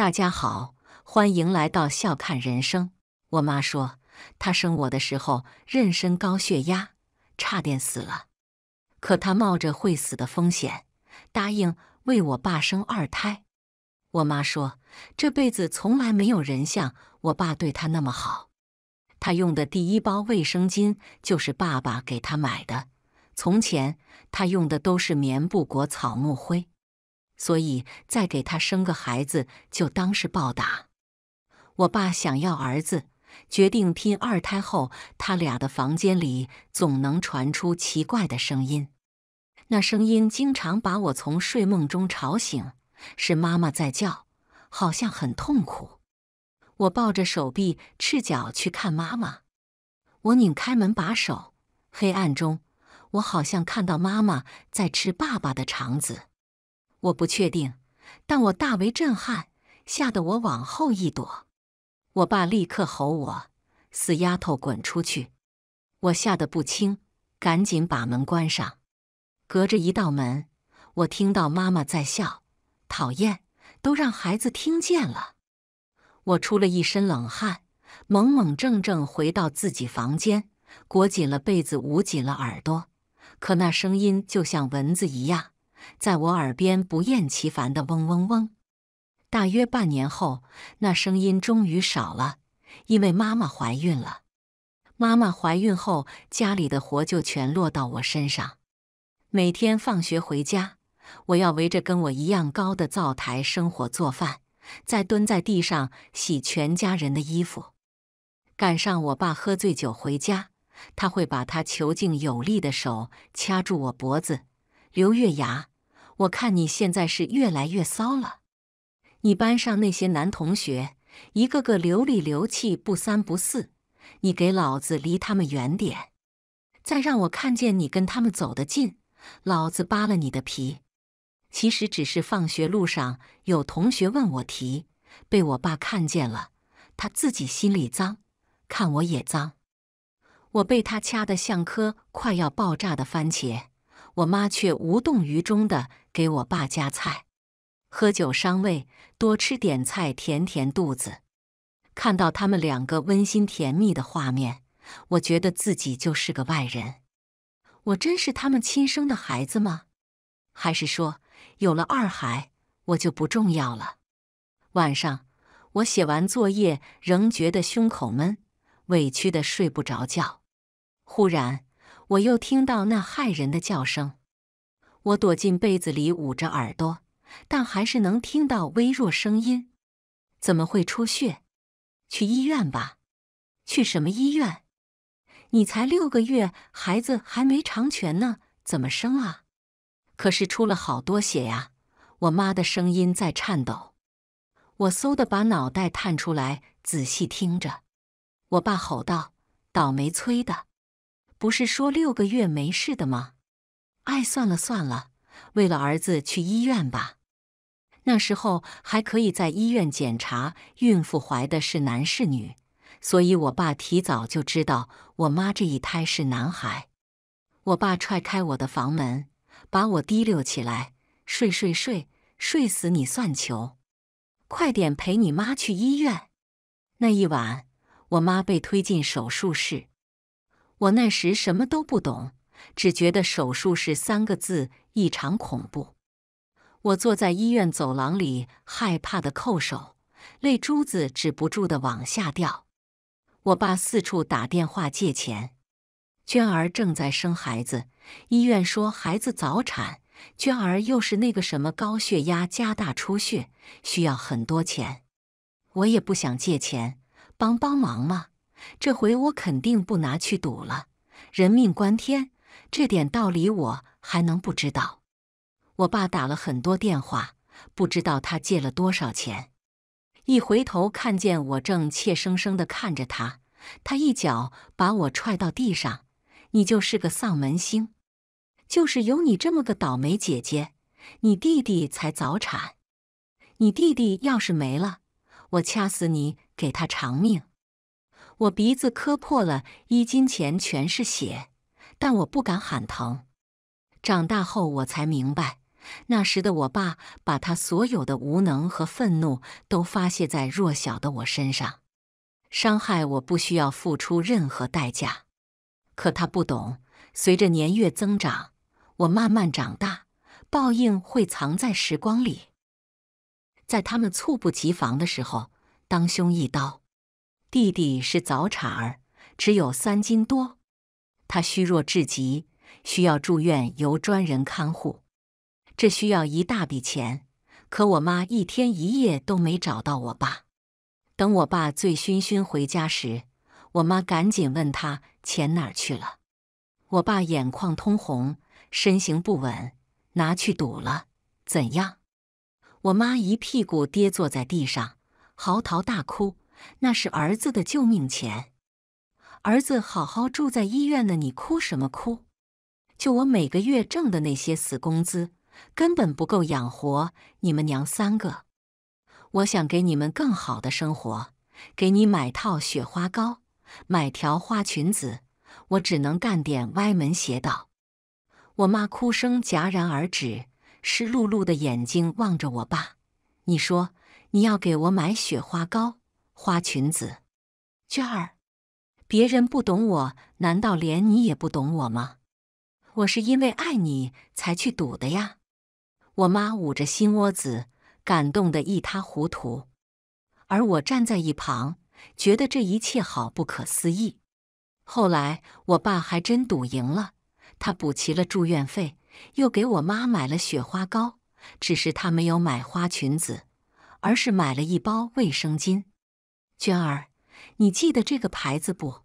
大家好，欢迎来到笑看人生。我妈说，她生我的时候妊娠高血压，差点死了。可她冒着会死的风险，答应为我爸生二胎。我妈说，这辈子从来没有人像我爸对她那么好。她用的第一包卫生巾就是爸爸给她买的。从前她用的都是棉布裹草木灰。所以，再给他生个孩子，就当是报答。我爸想要儿子，决定拼二胎后，他俩的房间里总能传出奇怪的声音。那声音经常把我从睡梦中吵醒，是妈妈在叫，好像很痛苦。我抱着手臂，赤脚去看妈妈。我拧开门把手，黑暗中，我好像看到妈妈在吃爸爸的肠子。我不确定，但我大为震撼，吓得我往后一躲。我爸立刻吼我：“死丫头，滚出去！”我吓得不轻，赶紧把门关上。隔着一道门，我听到妈妈在笑，讨厌，都让孩子听见了。我出了一身冷汗，懵懵怔怔回到自己房间，裹紧了被子，捂紧了耳朵，可那声音就像蚊子一样。在我耳边不厌其烦的嗡嗡嗡。大约半年后，那声音终于少了，因为妈妈怀孕了。妈妈怀孕后，家里的活就全落到我身上。每天放学回家，我要围着跟我一样高的灶台生火做饭，再蹲在地上洗全家人的衣服。赶上我爸喝醉酒回家，他会把他遒劲有力的手掐住我脖子，刘月牙。我看你现在是越来越骚了，你班上那些男同学一个个流里流气不三不四，你给老子离他们远点！再让我看见你跟他们走得近，老子扒了你的皮！其实只是放学路上有同学问我题，被我爸看见了，他自己心里脏，看我也脏，我被他掐得像颗快要爆炸的番茄，我妈却无动于衷的。给我爸夹菜，喝酒伤胃，多吃点菜，填填肚子。看到他们两个温馨甜蜜的画面，我觉得自己就是个外人。我真是他们亲生的孩子吗？还是说有了二孩，我就不重要了？晚上我写完作业，仍觉得胸口闷，委屈的睡不着觉。忽然，我又听到那骇人的叫声。我躲进被子里，捂着耳朵，但还是能听到微弱声音。怎么会出血？去医院吧。去什么医院？你才六个月，孩子还没长全呢，怎么生啊？可是出了好多血呀！我妈的声音在颤抖。我嗖的把脑袋探出来，仔细听着。我爸吼道：“倒霉催的，不是说六个月没事的吗？”哎，算了算了，为了儿子去医院吧。那时候还可以在医院检查孕妇怀的是男是女，所以我爸提早就知道我妈这一胎是男孩。我爸踹开我的房门，把我提溜起来，睡睡睡睡死你算球！快点陪你妈去医院。那一晚，我妈被推进手术室，我那时什么都不懂。只觉得“手术室”三个字异常恐怖。我坐在医院走廊里，害怕的叩手，泪珠子止不住的往下掉。我爸四处打电话借钱。娟儿正在生孩子，医院说孩子早产，娟儿又是那个什么高血压加大出血，需要很多钱。我也不想借钱，帮帮忙嘛。这回我肯定不拿去赌了，人命关天。这点道理我还能不知道？我爸打了很多电话，不知道他借了多少钱。一回头看见我正怯生生的看着他，他一脚把我踹到地上。你就是个丧门星，就是有你这么个倒霉姐姐，你弟弟才早产。你弟弟要是没了，我掐死你给他偿命。我鼻子磕破了，衣襟前全是血。但我不敢喊疼。长大后，我才明白，那时的我爸把他所有的无能和愤怒都发泄在弱小的我身上，伤害我不需要付出任何代价。可他不懂，随着年月增长，我慢慢长大，报应会藏在时光里，在他们猝不及防的时候，当胸一刀。弟弟是早产儿，只有三斤多。他虚弱至极，需要住院由专人看护，这需要一大笔钱。可我妈一天一夜都没找到我爸。等我爸醉醺醺回家时，我妈赶紧问他钱哪儿去了。我爸眼眶通红，身形不稳，拿去赌了。怎样？我妈一屁股跌坐在地上，嚎啕大哭。那是儿子的救命钱。儿子，好好住在医院呢，你哭什么哭？就我每个月挣的那些死工资，根本不够养活你们娘三个。我想给你们更好的生活，给你买套雪花膏，买条花裙子。我只能干点歪门邪道。我妈哭声戛然而止，湿漉漉的眼睛望着我爸。你说你要给我买雪花膏、花裙子，娟儿。别人不懂我，难道连你也不懂我吗？我是因为爱你才去赌的呀！我妈捂着心窝子，感动的一塌糊涂，而我站在一旁，觉得这一切好不可思议。后来我爸还真赌赢了，他补齐了住院费，又给我妈买了雪花膏，只是他没有买花裙子，而是买了一包卫生巾。娟儿。你记得这个牌子不？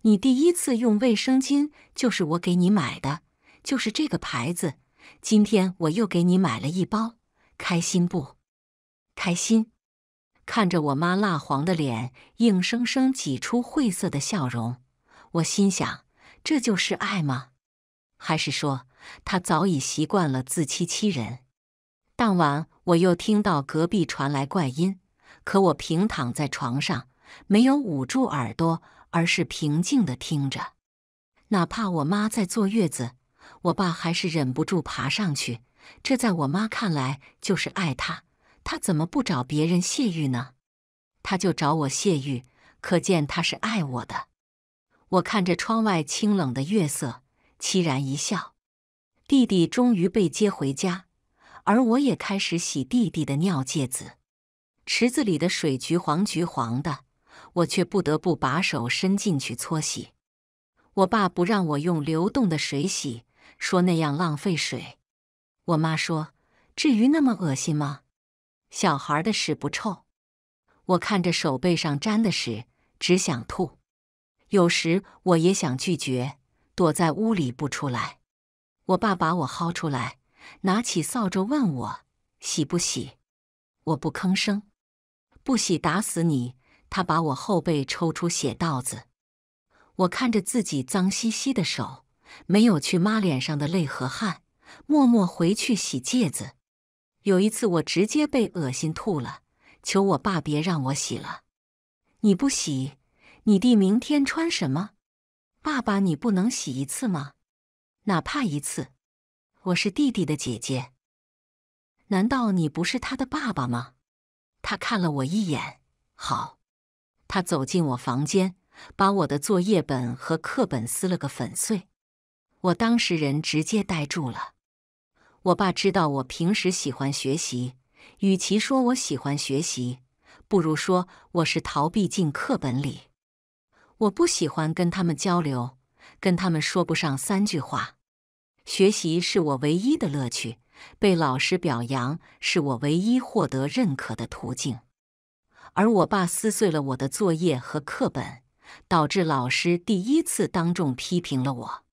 你第一次用卫生巾就是我给你买的，就是这个牌子。今天我又给你买了一包，开心不？开心。看着我妈蜡黄的脸，硬生生挤出晦涩的笑容，我心想：这就是爱吗？还是说她早已习惯了自欺欺人？当晚，我又听到隔壁传来怪音，可我平躺在床上。没有捂住耳朵，而是平静地听着。哪怕我妈在坐月子，我爸还是忍不住爬上去。这在我妈看来就是爱她。她怎么不找别人泄欲呢？他就找我泄欲，可见他是爱我的。我看着窗外清冷的月色，凄然一笑。弟弟终于被接回家，而我也开始洗弟弟的尿戒子。池子里的水橘黄橘黄的。我却不得不把手伸进去搓洗。我爸不让我用流动的水洗，说那样浪费水。我妈说：“至于那么恶心吗？小孩的屎不臭。”我看着手背上沾的屎，只想吐。有时我也想拒绝，躲在屋里不出来。我爸把我薅出来，拿起扫帚问我：“洗不洗？”我不吭声。不洗，打死你！他把我后背抽出血道子，我看着自己脏兮兮的手，没有去抹脸上的泪和汗，默默回去洗戒子。有一次我直接被恶心吐了，求我爸别让我洗了。你不洗，你弟明天穿什么？爸爸，你不能洗一次吗？哪怕一次。我是弟弟的姐姐，难道你不是他的爸爸吗？他看了我一眼，好。他走进我房间，把我的作业本和课本撕了个粉碎。我当时人直接呆住了。我爸知道我平时喜欢学习，与其说我喜欢学习，不如说我是逃避进课本里。我不喜欢跟他们交流，跟他们说不上三句话。学习是我唯一的乐趣，被老师表扬是我唯一获得认可的途径。而我爸撕碎了我的作业和课本，导致老师第一次当众批评了我。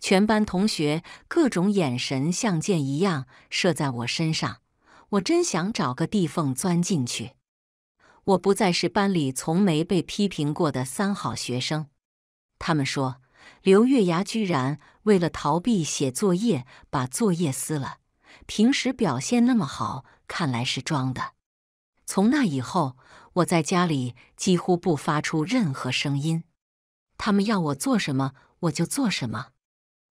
全班同学各种眼神像箭一样射在我身上，我真想找个地缝钻进去。我不再是班里从没被批评过的三好学生。他们说，刘月牙居然为了逃避写作业把作业撕了，平时表现那么好，看来是装的。从那以后，我在家里几乎不发出任何声音。他们要我做什么，我就做什么。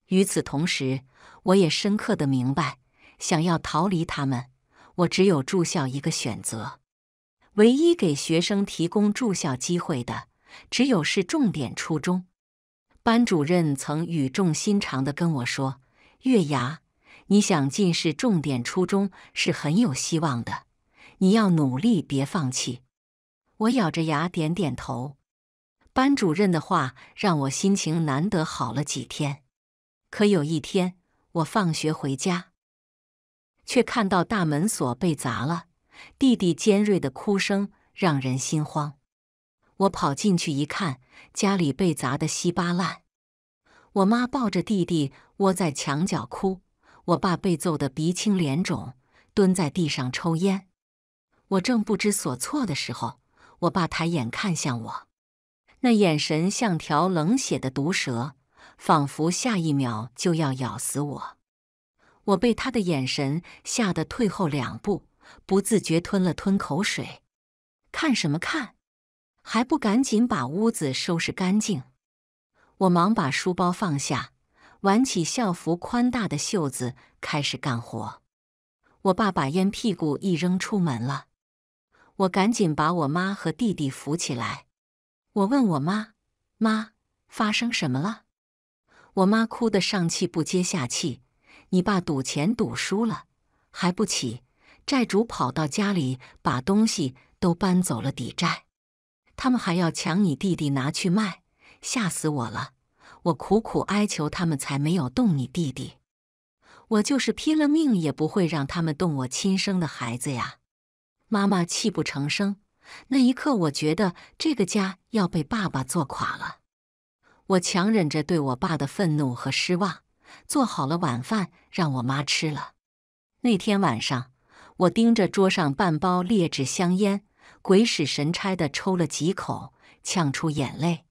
与此同时，我也深刻的明白，想要逃离他们，我只有住校一个选择。唯一给学生提供住校机会的，只有是重点初中。班主任曾语重心长的跟我说：“月牙，你想进是重点初中，是很有希望的。”你要努力，别放弃。我咬着牙点点头。班主任的话让我心情难得好了几天。可有一天，我放学回家，却看到大门锁被砸了，弟弟尖锐的哭声让人心慌。我跑进去一看，家里被砸得稀巴烂。我妈抱着弟弟窝在墙角哭，我爸被揍得鼻青脸肿，蹲在地上抽烟。我正不知所措的时候，我爸抬眼看向我，那眼神像条冷血的毒蛇，仿佛下一秒就要咬死我。我被他的眼神吓得退后两步，不自觉吞了吞口水。看什么看？还不赶紧把屋子收拾干净！我忙把书包放下，挽起校服宽大的袖子，开始干活。我爸把烟屁股一扔，出门了。我赶紧把我妈和弟弟扶起来。我问我妈：“妈，发生什么了？”我妈哭得上气不接下气：“你爸赌钱赌输了还不起，债主跑到家里把东西都搬走了抵债，他们还要抢你弟弟拿去卖，吓死我了！我苦苦哀求他们，才没有动你弟弟。我就是拼了命也不会让他们动我亲生的孩子呀！”妈妈泣不成声，那一刻，我觉得这个家要被爸爸做垮了。我强忍着对我爸的愤怒和失望，做好了晚饭让我妈吃了。那天晚上，我盯着桌上半包劣质香烟，鬼使神差的抽了几口，呛出眼泪。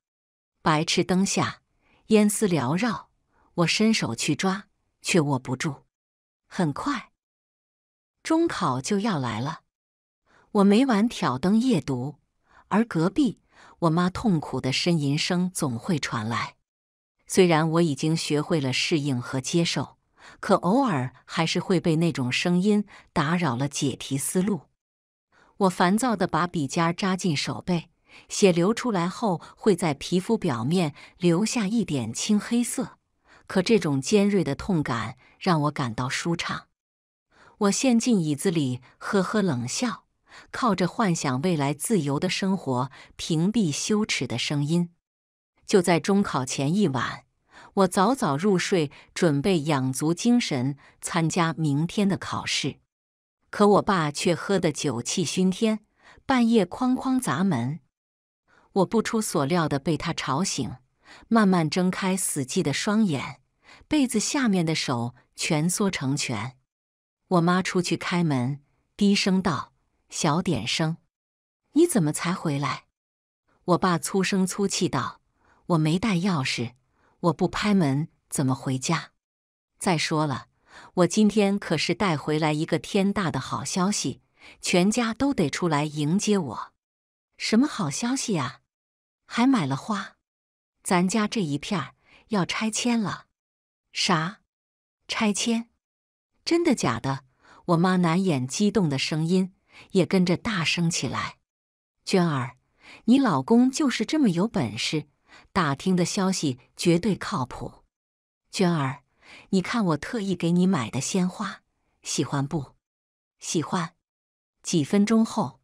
白炽灯下，烟丝缭绕，我伸手去抓，却握不住。很快，中考就要来了。我每晚挑灯夜读，而隔壁我妈痛苦的呻吟声总会传来。虽然我已经学会了适应和接受，可偶尔还是会被那种声音打扰了解题思路。我烦躁的把笔尖扎进手背，血流出来后会在皮肤表面留下一点青黑色。可这种尖锐的痛感让我感到舒畅。我陷进椅子里，呵呵冷笑。靠着幻想未来自由的生活，屏蔽羞耻的声音。就在中考前一晚，我早早入睡，准备养足精神参加明天的考试。可我爸却喝得酒气熏天，半夜哐哐砸门。我不出所料的被他吵醒，慢慢睁开死寂的双眼，被子下面的手蜷缩成拳。我妈出去开门，低声道。小点声！你怎么才回来？我爸粗声粗气道：“我没带钥匙，我不拍门怎么回家？再说了，我今天可是带回来一个天大的好消息，全家都得出来迎接我。什么好消息啊？还买了花。咱家这一片要拆迁了。啥？拆迁？真的假的？”我妈难掩激动的声音。也跟着大声起来。娟儿，你老公就是这么有本事，打听的消息绝对靠谱。娟儿，你看我特意给你买的鲜花，喜欢不？喜欢。几分钟后，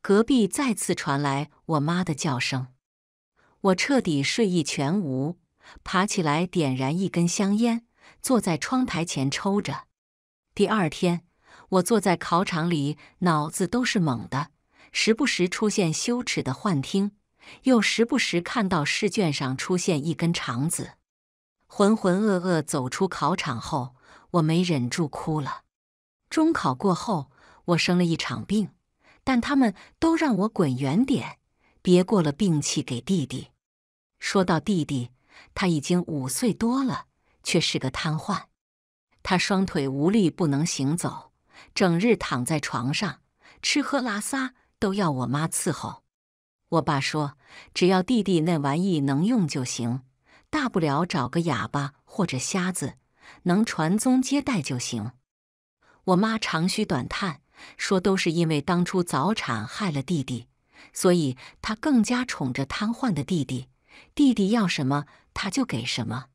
隔壁再次传来我妈的叫声，我彻底睡意全无，爬起来点燃一根香烟，坐在窗台前抽着。第二天。我坐在考场里，脑子都是懵的，时不时出现羞耻的幻听，又时不时看到试卷上出现一根肠子。浑浑噩噩走出考场后，我没忍住哭了。中考过后，我生了一场病，但他们都让我滚远点，别过了病气给弟弟。说到弟弟，他已经五岁多了，却是个瘫痪，他双腿无力，不能行走。整日躺在床上，吃喝拉撒都要我妈伺候。我爸说：“只要弟弟那玩意能用就行，大不了找个哑巴或者瞎子，能传宗接代就行。”我妈长吁短叹说：“都是因为当初早产害了弟弟，所以她更加宠着瘫痪的弟弟。弟弟要什么她就给什么。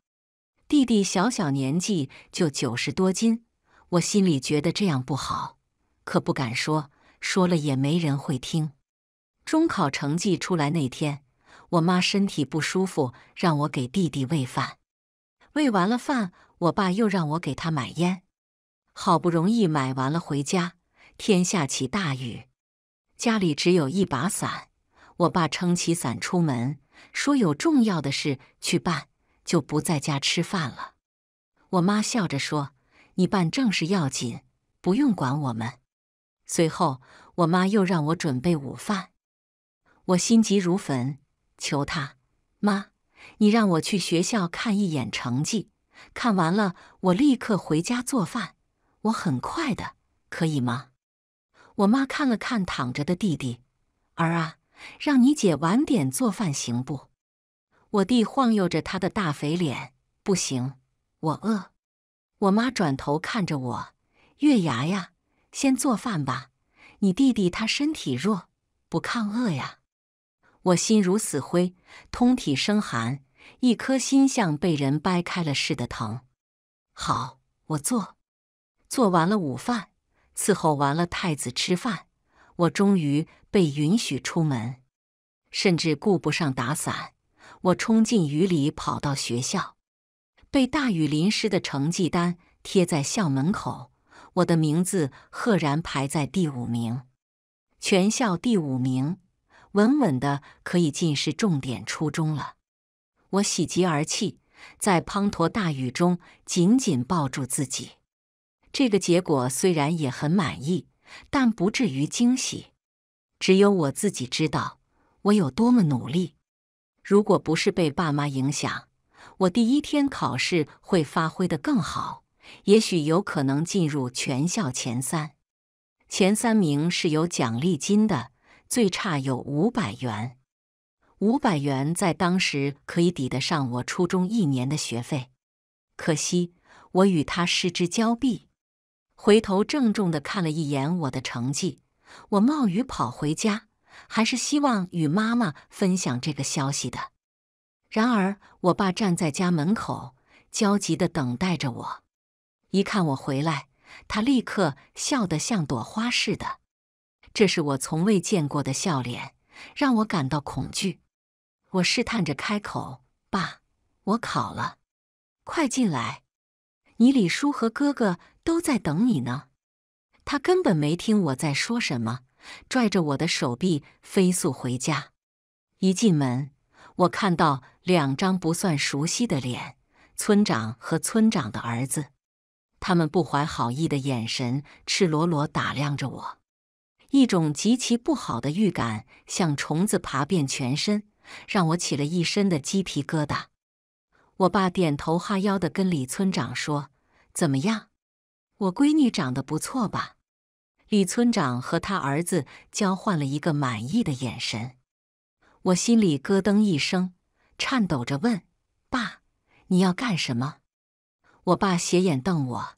弟弟小小年纪就九十多斤。”我心里觉得这样不好，可不敢说，说了也没人会听。中考成绩出来那天，我妈身体不舒服，让我给弟弟喂饭。喂完了饭，我爸又让我给他买烟。好不容易买完了回家，天下起大雨，家里只有一把伞。我爸撑起伞出门，说有重要的事去办，就不在家吃饭了。我妈笑着说。你办正事要紧，不用管我们。随后，我妈又让我准备午饭。我心急如焚，求她：“妈，你让我去学校看一眼成绩，看完了我立刻回家做饭。我很快的，可以吗？”我妈看了看躺着的弟弟儿啊，让你姐晚点做饭行不？我弟晃悠着他的大肥脸：“不行，我饿。”我妈转头看着我，月牙呀，先做饭吧。你弟弟他身体弱，不抗饿呀。我心如死灰，通体生寒，一颗心像被人掰开了似的疼。好，我做。做完了午饭，伺候完了太子吃饭，我终于被允许出门，甚至顾不上打伞，我冲进雨里跑到学校。被大雨淋湿的成绩单贴在校门口，我的名字赫然排在第五名，全校第五名，稳稳的可以进市重点初中了。我喜极而泣，在滂沱大雨中紧紧抱住自己。这个结果虽然也很满意，但不至于惊喜。只有我自己知道，我有多么努力。如果不是被爸妈影响。我第一天考试会发挥的更好，也许有可能进入全校前三。前三名是有奖励金的，最差有五百元。五百元在当时可以抵得上我初中一年的学费。可惜我与他失之交臂。回头郑重的看了一眼我的成绩，我冒雨跑回家，还是希望与妈妈分享这个消息的。然而，我爸站在家门口焦急地等待着我。一看我回来，他立刻笑得像朵花似的。这是我从未见过的笑脸，让我感到恐惧。我试探着开口：“爸，我考了，快进来，你李叔和哥哥都在等你呢。”他根本没听我在说什么，拽着我的手臂飞速回家。一进门。我看到两张不算熟悉的脸，村长和村长的儿子，他们不怀好意的眼神赤裸裸打量着我，一种极其不好的预感像虫子爬遍全身，让我起了一身的鸡皮疙瘩。我爸点头哈腰的跟李村长说：“怎么样，我闺女长得不错吧？”李村长和他儿子交换了一个满意的眼神。我心里咯噔一声，颤抖着问：“爸，你要干什么？”我爸斜眼瞪我：“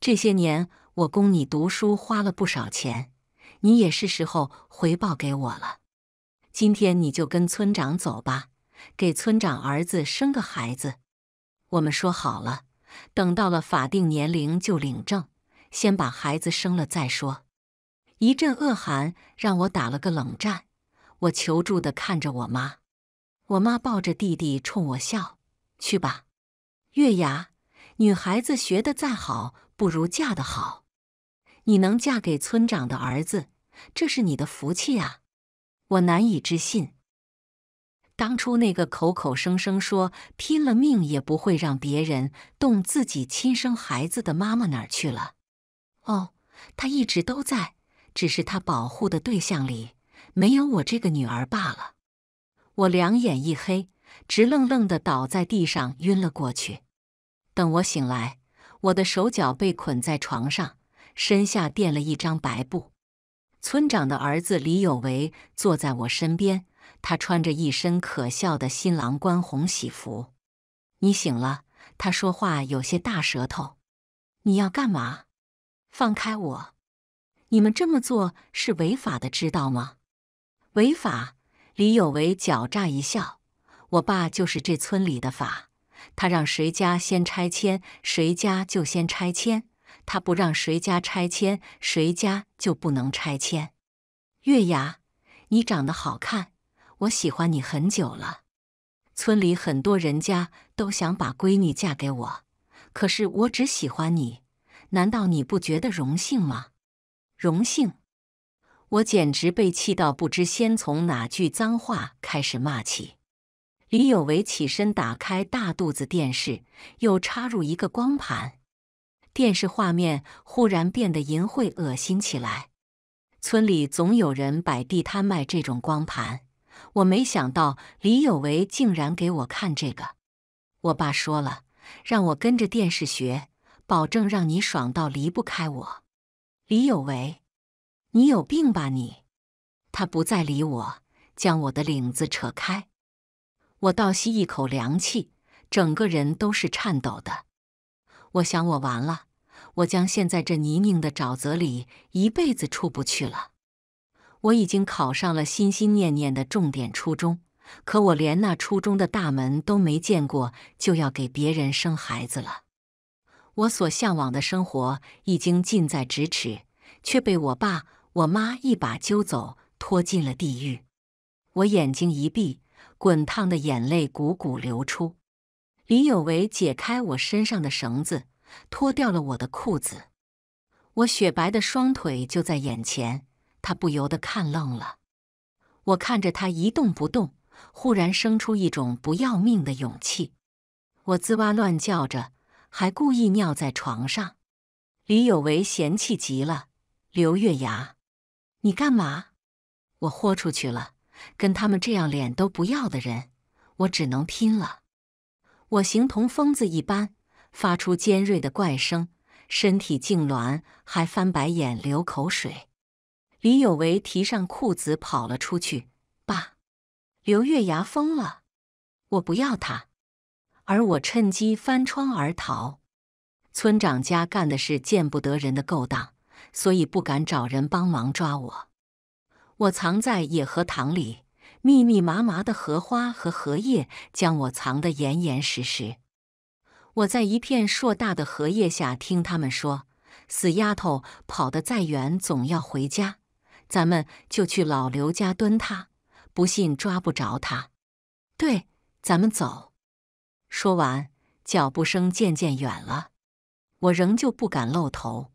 这些年我供你读书花了不少钱，你也是时候回报给我了。今天你就跟村长走吧，给村长儿子生个孩子。我们说好了，等到了法定年龄就领证，先把孩子生了再说。”一阵恶寒让我打了个冷战。我求助的看着我妈，我妈抱着弟弟冲我笑：“去吧，月牙，女孩子学的再好，不如嫁的好。你能嫁给村长的儿子，这是你的福气啊！”我难以置信，当初那个口口声声说拼了命也不会让别人动自己亲生孩子的妈妈哪儿去了？哦，她一直都在，只是她保护的对象里。没有我这个女儿罢了。我两眼一黑，直愣愣地倒在地上，晕了过去。等我醒来，我的手脚被捆在床上，身下垫了一张白布。村长的儿子李有为坐在我身边，他穿着一身可笑的新郎官红喜服。你醒了，他说话有些大舌头。你要干嘛？放开我！你们这么做是违法的，知道吗？违法！李有为狡诈一笑：“我爸就是这村里的法，他让谁家先拆迁，谁家就先拆迁；他不让谁家拆迁，谁家就不能拆迁。”月牙，你长得好看，我喜欢你很久了。村里很多人家都想把闺女嫁给我，可是我只喜欢你。难道你不觉得荣幸吗？荣幸。我简直被气到，不知先从哪句脏话开始骂起。李有为起身打开大肚子电视，又插入一个光盘，电视画面忽然变得淫秽恶心起来。村里总有人摆地摊卖这种光盘，我没想到李有为竟然给我看这个。我爸说了，让我跟着电视学，保证让你爽到离不开我。李有为。你有病吧你！他不再理我，将我的领子扯开。我倒吸一口凉气，整个人都是颤抖的。我想我完了，我将陷在这泥泞的沼泽里一辈子出不去了。我已经考上了心心念念的重点初中，可我连那初中的大门都没见过，就要给别人生孩子了。我所向往的生活已经近在咫尺，却被我爸。我妈一把揪走，拖进了地狱。我眼睛一闭，滚烫的眼泪汩汩流出。李有为解开我身上的绳子，脱掉了我的裤子。我雪白的双腿就在眼前，他不由得看愣了。我看着他一动不动，忽然生出一种不要命的勇气。我滋哇乱叫着，还故意尿在床上。李有为嫌弃极了，刘月牙。你干嘛？我豁出去了，跟他们这样脸都不要的人，我只能拼了。我形同疯子一般，发出尖锐的怪声，身体痉挛，还翻白眼、流口水。李有为提上裤子跑了出去。爸，刘月牙疯了，我不要他。而我趁机翻窗而逃。村长家干的是见不得人的勾当。所以不敢找人帮忙抓我。我藏在野荷塘里，密密麻麻的荷花和荷叶将我藏得严严实实。我在一片硕大的荷叶下听他们说：“死丫头跑得再远，总要回家。咱们就去老刘家蹲他，不信抓不着他。”对，咱们走。说完，脚步声渐渐远了。我仍旧不敢露头。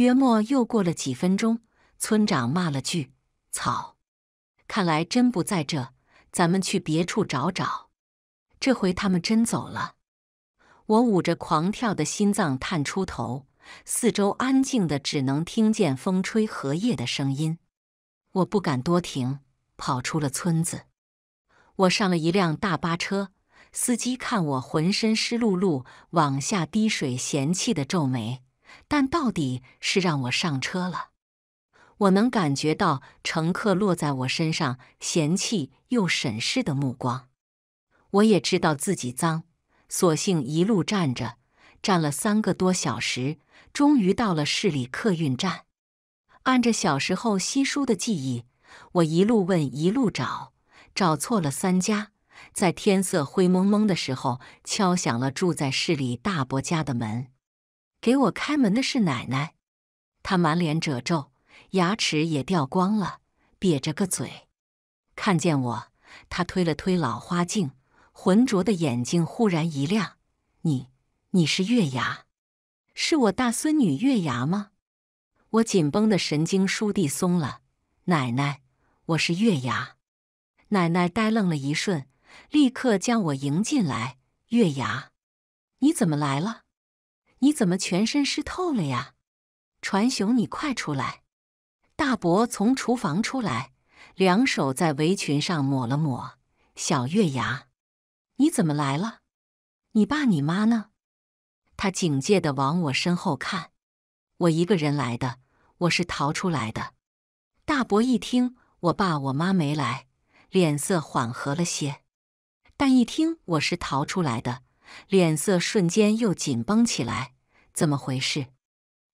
约莫又过了几分钟，村长骂了句“草”，看来真不在这，咱们去别处找找。这回他们真走了。我捂着狂跳的心脏，探出头，四周安静的，只能听见风吹荷叶的声音。我不敢多停，跑出了村子。我上了一辆大巴车，司机看我浑身湿漉漉，往下滴水，嫌弃的皱眉。但到底是让我上车了，我能感觉到乘客落在我身上嫌弃又审视的目光。我也知道自己脏，索性一路站着，站了三个多小时，终于到了市里客运站。按着小时候稀疏的记忆，我一路问一路找，找错了三家，在天色灰蒙蒙的时候，敲响了住在市里大伯家的门。给我开门的是奶奶，她满脸褶皱，牙齿也掉光了，瘪着个嘴。看见我，她推了推老花镜，浑浊的眼睛忽然一亮：“你，你是月牙？是我大孙女月牙吗？”我紧绷的神经倏地松了。奶奶，我是月牙。奶奶呆愣了一瞬，立刻将我迎进来：“月牙，你怎么来了？”你怎么全身湿透了呀，船雄！你快出来！大伯从厨房出来，两手在围裙上抹了抹。小月牙，你怎么来了？你爸你妈呢？他警戒的往我身后看。我一个人来的，我是逃出来的。大伯一听我爸我妈没来，脸色缓和了些，但一听我是逃出来的。脸色瞬间又紧绷起来，怎么回事？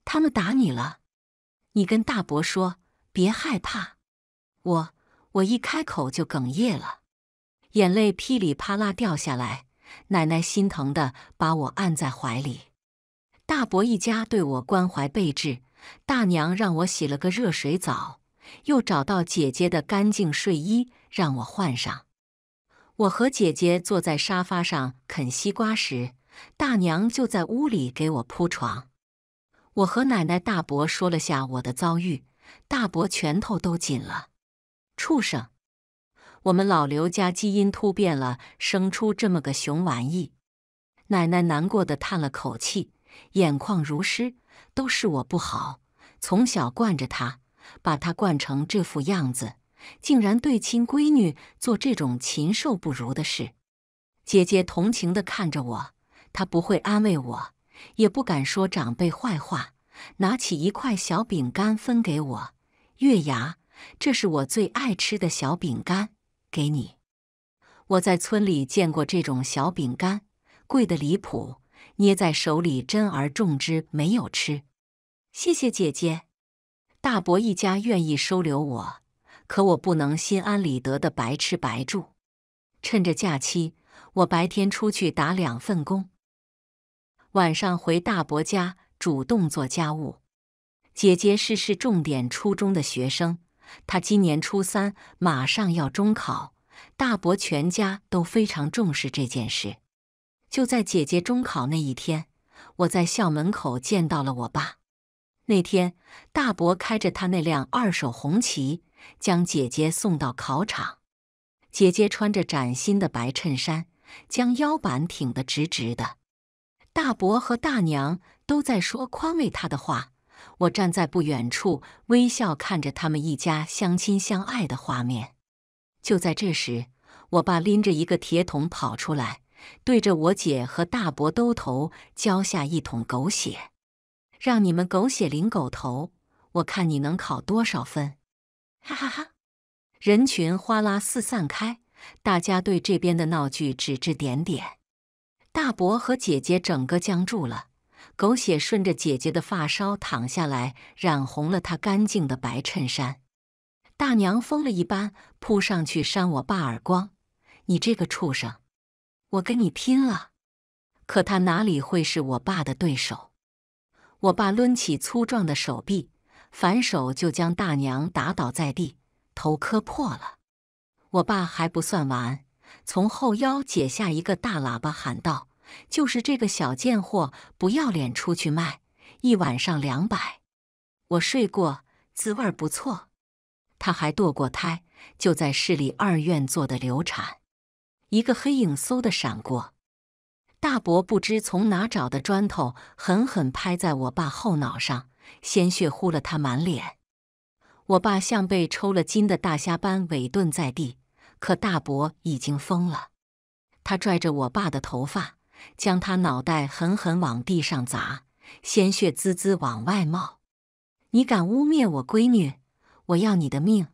他们打你了？你跟大伯说，别害怕。我我一开口就哽咽了，眼泪噼里啪啦掉下来。奶奶心疼的把我按在怀里。大伯一家对我关怀备至，大娘让我洗了个热水澡，又找到姐姐的干净睡衣让我换上。我和姐姐坐在沙发上啃西瓜时，大娘就在屋里给我铺床。我和奶奶、大伯说了下我的遭遇，大伯拳头都紧了：“畜生！我们老刘家基因突变了，生出这么个熊玩意。”奶奶难过的叹了口气，眼眶如湿：“都是我不好，从小惯着他，把他惯成这副样子。”竟然对亲闺女做这种禽兽不如的事！姐姐同情地看着我，她不会安慰我，也不敢说长辈坏话，拿起一块小饼干分给我。月牙，这是我最爱吃的小饼干，给你。我在村里见过这种小饼干，贵得离谱，捏在手里珍而重之，没有吃。谢谢姐姐，大伯一家愿意收留我。可我不能心安理得的白吃白住。趁着假期，我白天出去打两份工，晚上回大伯家主动做家务。姐姐是市重点初中的学生，她今年初三，马上要中考。大伯全家都非常重视这件事。就在姐姐中考那一天，我在校门口见到了我爸。那天，大伯开着他那辆二手红旗。将姐姐送到考场，姐姐穿着崭新的白衬衫，将腰板挺得直直的。大伯和大娘都在说宽慰她的话。我站在不远处，微笑看着他们一家相亲相爱的画面。就在这时，我爸拎着一个铁桶跑出来，对着我姐和大伯兜头浇下一桶狗血，让你们狗血淋狗头，我看你能考多少分。哈哈哈！人群哗啦四散开，大家对这边的闹剧指指点点。大伯和姐姐整个僵住了，狗血顺着姐姐的发梢淌下来，染红了她干净的白衬衫。大娘疯了一般扑上去扇我爸耳光：“你这个畜生！我跟你拼了！”可他哪里会是我爸的对手？我爸抡起粗壮的手臂。反手就将大娘打倒在地，头磕破了。我爸还不算完，从后腰解下一个大喇叭，喊道：“就是这个小贱货，不要脸，出去卖，一晚上两百。”我睡过，滋味不错。他还堕过胎，就在市里二院做的流产。一个黑影嗖的闪过，大伯不知从哪找的砖头，狠狠拍在我爸后脑上。鲜血糊了他满脸，我爸像被抽了筋的大虾般委顿在地。可大伯已经疯了，他拽着我爸的头发，将他脑袋狠狠往地上砸，鲜血滋滋往外冒。你敢污蔑我闺女，我要你的命！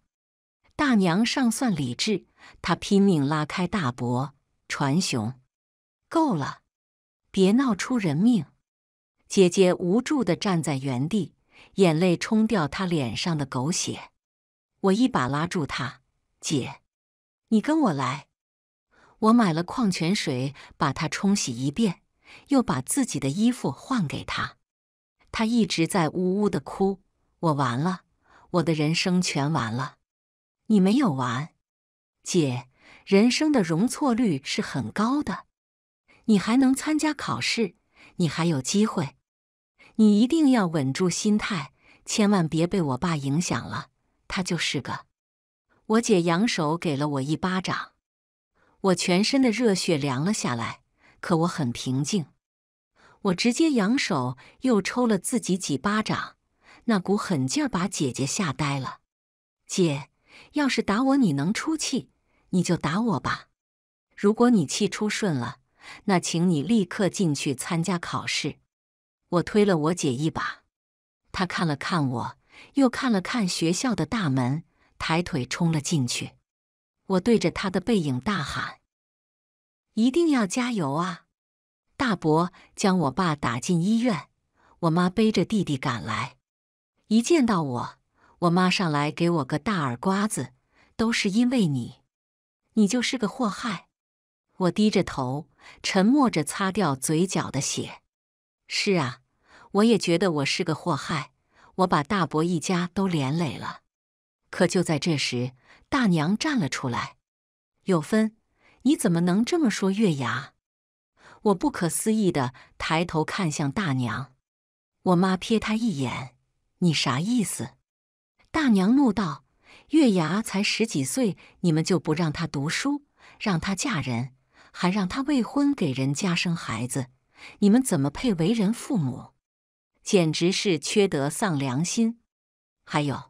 大娘尚算理智，她拼命拉开大伯传雄，够了，别闹出人命。姐姐无助地站在原地，眼泪冲掉她脸上的狗血。我一把拉住她：“姐，你跟我来。”我买了矿泉水，把它冲洗一遍，又把自己的衣服换给她。她一直在呜呜地哭。我完了，我的人生全完了。你没有完，姐，人生的容错率是很高的。你还能参加考试，你还有机会。你一定要稳住心态，千万别被我爸影响了。他就是个……我姐扬手给了我一巴掌，我全身的热血凉了下来。可我很平静，我直接扬手又抽了自己几巴掌，那股狠劲儿把姐姐吓呆了。姐，要是打我你能出气，你就打我吧。如果你气出顺了，那请你立刻进去参加考试。我推了我姐一把，她看了看我，又看了看学校的大门，抬腿冲了进去。我对着她的背影大喊：“一定要加油啊！”大伯将我爸打进医院，我妈背着弟弟赶来，一见到我，我妈上来给我个大耳刮子，都是因为你，你就是个祸害。我低着头，沉默着擦掉嘴角的血。是啊。我也觉得我是个祸害，我把大伯一家都连累了。可就在这时，大娘站了出来：“有分，你怎么能这么说月牙？”我不可思议的抬头看向大娘，我妈瞥她一眼：“你啥意思？”大娘怒道：“月牙才十几岁，你们就不让她读书，让她嫁人，还让她未婚给人家生孩子，你们怎么配为人父母？”简直是缺德丧良心！还有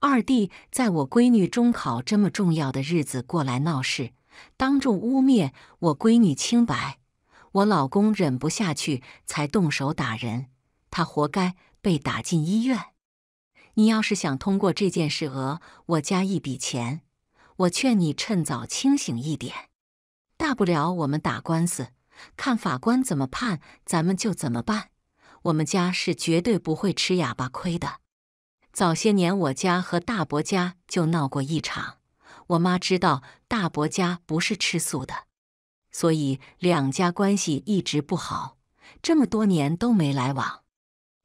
二弟，在我闺女中考这么重要的日子过来闹事，当众污蔑我闺女清白，我老公忍不下去才动手打人，他活该被打进医院。你要是想通过这件事讹我家一笔钱，我劝你趁早清醒一点，大不了我们打官司，看法官怎么判，咱们就怎么办。我们家是绝对不会吃哑巴亏的。早些年我家和大伯家就闹过一场，我妈知道大伯家不是吃素的，所以两家关系一直不好，这么多年都没来往。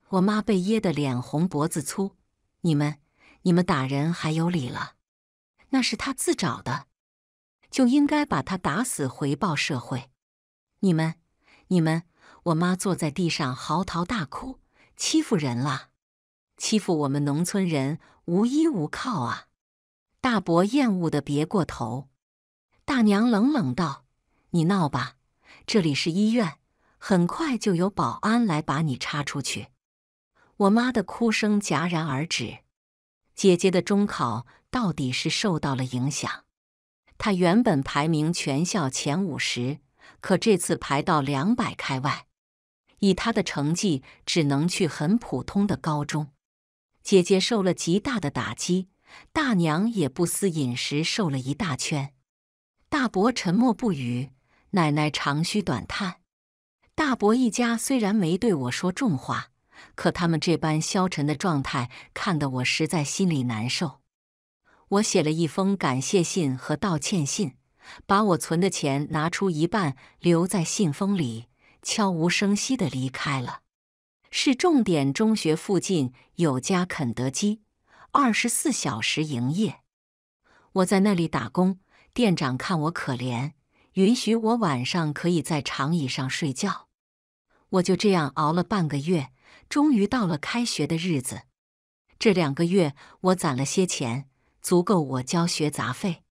我妈被噎得脸红脖子粗，你们，你们打人还有理了？那是他自找的，就应该把他打死回报社会。你们，你们。我妈坐在地上嚎啕大哭：“欺负人啦，欺负我们农村人无依无靠啊！”大伯厌恶的别过头，大娘冷冷道：“你闹吧，这里是医院，很快就有保安来把你叉出去。”我妈的哭声戛然而止。姐姐的中考到底是受到了影响，她原本排名全校前五十，可这次排到两百开外。以他的成绩，只能去很普通的高中。姐姐受了极大的打击，大娘也不思饮食，瘦了一大圈。大伯沉默不语，奶奶长吁短叹。大伯一家虽然没对我说重话，可他们这般消沉的状态，看得我实在心里难受。我写了一封感谢信和道歉信，把我存的钱拿出一半，留在信封里。悄无声息的离开了。市重点中学附近有家肯德基，二十四小时营业。我在那里打工，店长看我可怜，允许我晚上可以在长椅上睡觉。我就这样熬了半个月，终于到了开学的日子。这两个月我攒了些钱，足够我交学杂费。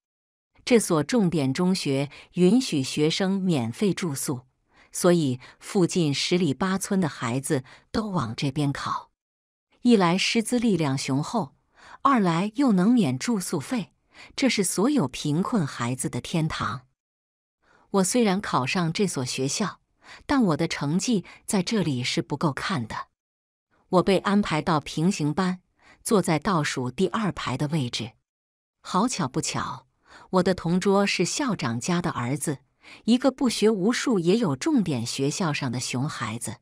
这所重点中学允许学生免费住宿。所以，附近十里八村的孩子都往这边考，一来师资力量雄厚，二来又能免住宿费，这是所有贫困孩子的天堂。我虽然考上这所学校，但我的成绩在这里是不够看的。我被安排到平行班，坐在倒数第二排的位置。好巧不巧，我的同桌是校长家的儿子。一个不学无术也有重点学校上的熊孩子，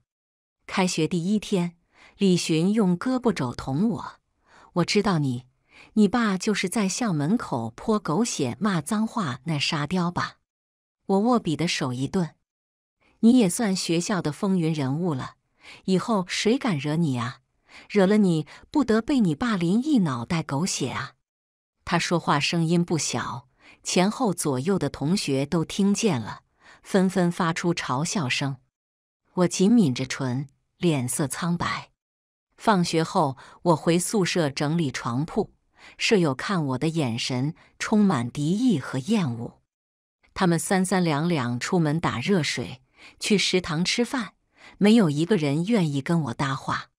开学第一天，李寻用胳膊肘捅我。我知道你，你爸就是在校门口泼狗血骂脏话那沙雕吧？我握笔的手一顿。你也算学校的风云人物了，以后谁敢惹你啊？惹了你，不得被你爸淋一脑袋狗血啊？他说话声音不小。前后左右的同学都听见了，纷纷发出嘲笑声。我紧抿着唇，脸色苍白。放学后，我回宿舍整理床铺，舍友看我的眼神充满敌意和厌恶。他们三三两两出门打热水，去食堂吃饭，没有一个人愿意跟我搭话。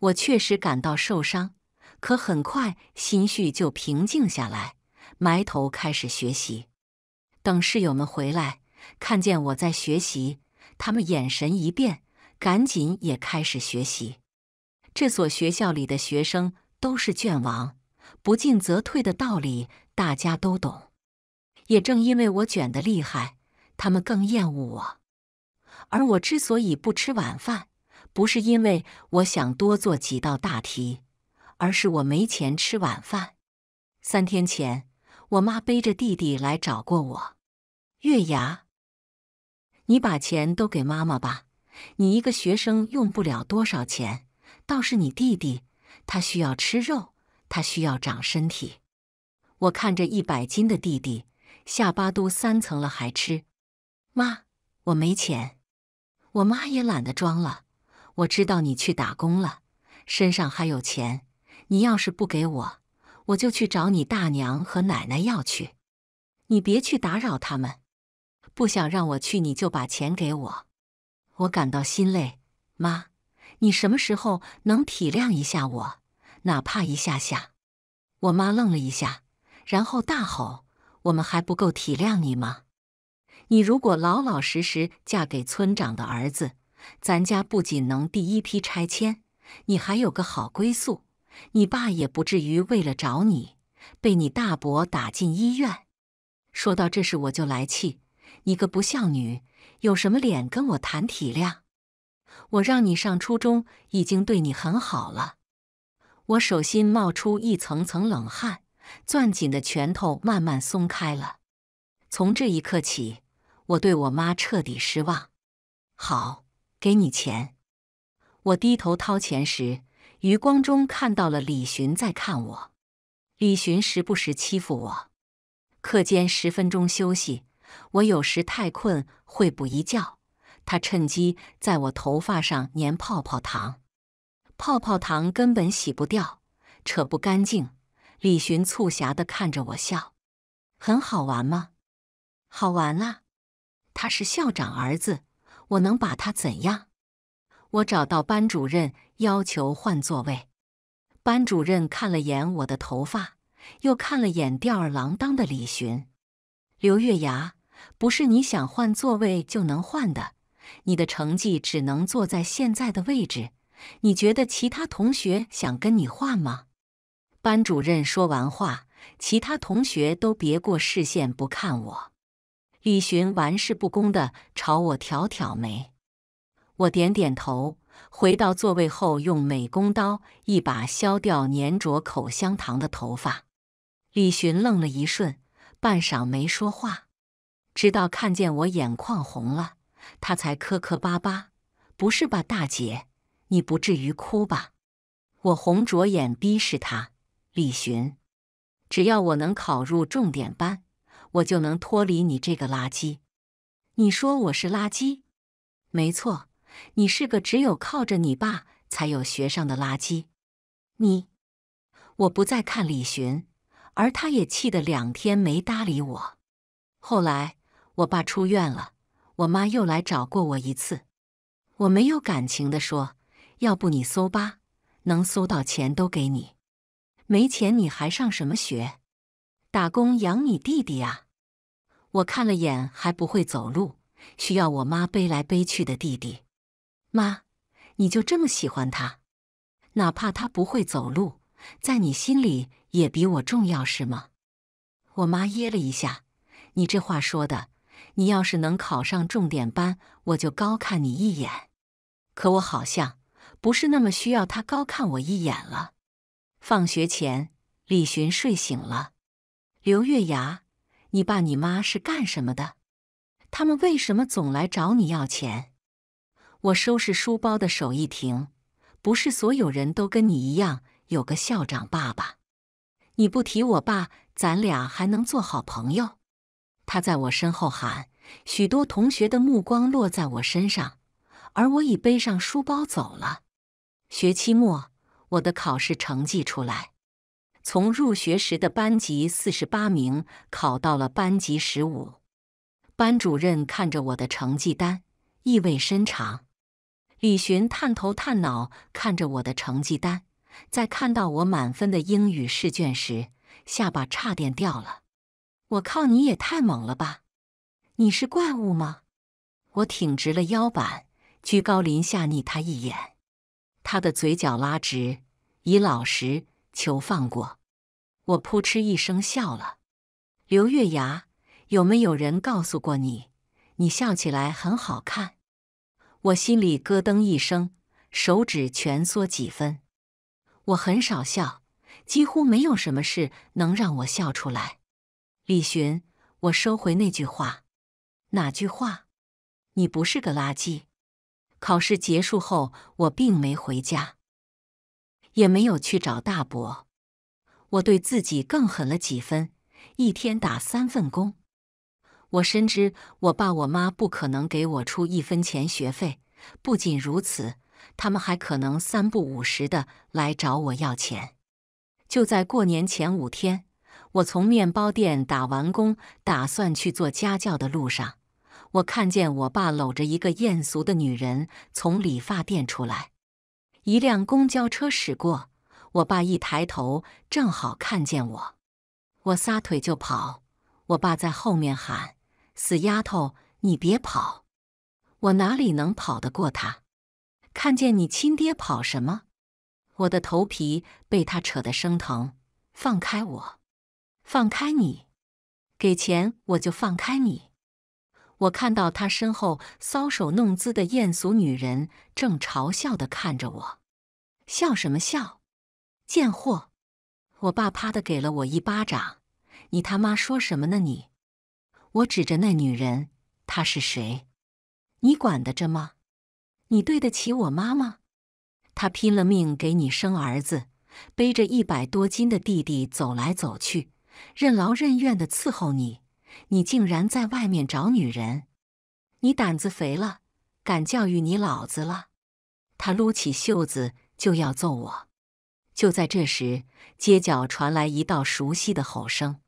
我确实感到受伤，可很快心绪就平静下来。埋头开始学习，等室友们回来，看见我在学习，他们眼神一变，赶紧也开始学习。这所学校里的学生都是卷王，不进则退的道理大家都懂。也正因为我卷得厉害，他们更厌恶我。而我之所以不吃晚饭，不是因为我想多做几道大题，而是我没钱吃晚饭。三天前。我妈背着弟弟来找过我，月牙，你把钱都给妈妈吧。你一个学生用不了多少钱，倒是你弟弟，他需要吃肉，他需要长身体。我看着一百斤的弟弟，下巴都三层了还吃。妈，我没钱。我妈也懒得装了。我知道你去打工了，身上还有钱。你要是不给我。我就去找你大娘和奶奶要去，你别去打扰他们。不想让我去，你就把钱给我。我感到心累，妈，你什么时候能体谅一下我？哪怕一下下。我妈愣了一下，然后大吼：“我们还不够体谅你吗？你如果老老实实嫁给村长的儿子，咱家不仅能第一批拆迁，你还有个好归宿。”你爸也不至于为了找你被你大伯打进医院。说到这事我就来气，你个不孝女，有什么脸跟我谈体谅？我让你上初中已经对你很好了。我手心冒出一层层冷汗，攥紧的拳头慢慢松开了。从这一刻起，我对我妈彻底失望。好，给你钱。我低头掏钱时。余光中看到了李寻在看我，李寻时不时欺负我。课间十分钟休息，我有时太困会补一觉，他趁机在我头发上粘泡泡糖，泡泡糖根本洗不掉，扯不干净。李寻促狭地看着我笑，很好玩吗？好玩啊！”他是校长儿子，我能把他怎样？我找到班主任，要求换座位。班主任看了眼我的头发，又看了眼吊儿郎当的李寻。刘月牙，不是你想换座位就能换的，你的成绩只能坐在现在的位置。你觉得其他同学想跟你换吗？班主任说完话，其他同学都别过视线不看我。李寻玩世不恭的朝我挑挑眉。我点点头，回到座位后，用美工刀一把削掉粘着口香糖的头发。李寻愣了一瞬，半晌没说话，直到看见我眼眶红了，他才磕磕巴巴：“不是吧，大姐，你不至于哭吧？”我红着眼逼视他：“李寻，只要我能考入重点班，我就能脱离你这个垃圾。你说我是垃圾？没错。”你是个只有靠着你爸才有学上的垃圾！你，我不再看李寻，而他也气得两天没搭理我。后来我爸出院了，我妈又来找过我一次。我没有感情的说：“要不你搜吧，能搜到钱都给你，没钱你还上什么学？打工养你弟弟啊！”我看了眼还不会走路、需要我妈背来背去的弟弟。妈，你就这么喜欢他？哪怕他不会走路，在你心里也比我重要是吗？我妈噎了一下。你这话说的，你要是能考上重点班，我就高看你一眼。可我好像不是那么需要他高看我一眼了。放学前，李寻睡醒了。刘月牙，你爸你妈是干什么的？他们为什么总来找你要钱？我收拾书包的手一停，不是所有人都跟你一样有个校长爸爸。你不提我爸，咱俩还能做好朋友？他在我身后喊。许多同学的目光落在我身上，而我已背上书包走了。学期末，我的考试成绩出来，从入学时的班级四十八名考到了班级十五。班主任看着我的成绩单，意味深长。李寻探头探脑看着我的成绩单，在看到我满分的英语试卷时，下巴差点掉了。我靠，你也太猛了吧！你是怪物吗？我挺直了腰板，居高临下睨他一眼。他的嘴角拉直，已老实求放过。我扑哧一声笑了。刘月牙，有没有人告诉过你，你笑起来很好看？我心里咯噔一声，手指蜷缩几分。我很少笑，几乎没有什么事能让我笑出来。李寻，我收回那句话。哪句话？你不是个垃圾。考试结束后，我并没回家，也没有去找大伯。我对自己更狠了几分，一天打三份工。我深知我爸我妈不可能给我出一分钱学费，不仅如此，他们还可能三不五时的来找我要钱。就在过年前五天，我从面包店打完工，打算去做家教的路上，我看见我爸搂着一个艳俗的女人从理发店出来，一辆公交车驶过，我爸一抬头正好看见我，我撒腿就跑，我爸在后面喊。死丫头，你别跑！我哪里能跑得过他？看见你亲爹跑什么？我的头皮被他扯得生疼！放开我！放开你！给钱我就放开你！我看到他身后搔首弄姿的艳俗女人正嘲笑的看着我，笑什么笑？贱货！我爸啪的给了我一巴掌！你他妈说什么呢你？我指着那女人，她是谁？你管得着吗？你对得起我妈吗？她拼了命给你生儿子，背着一百多斤的弟弟走来走去，任劳任怨的伺候你，你竟然在外面找女人！你胆子肥了，敢教育你老子了？他撸起袖子就要揍我。就在这时，街角传来一道熟悉的吼声：“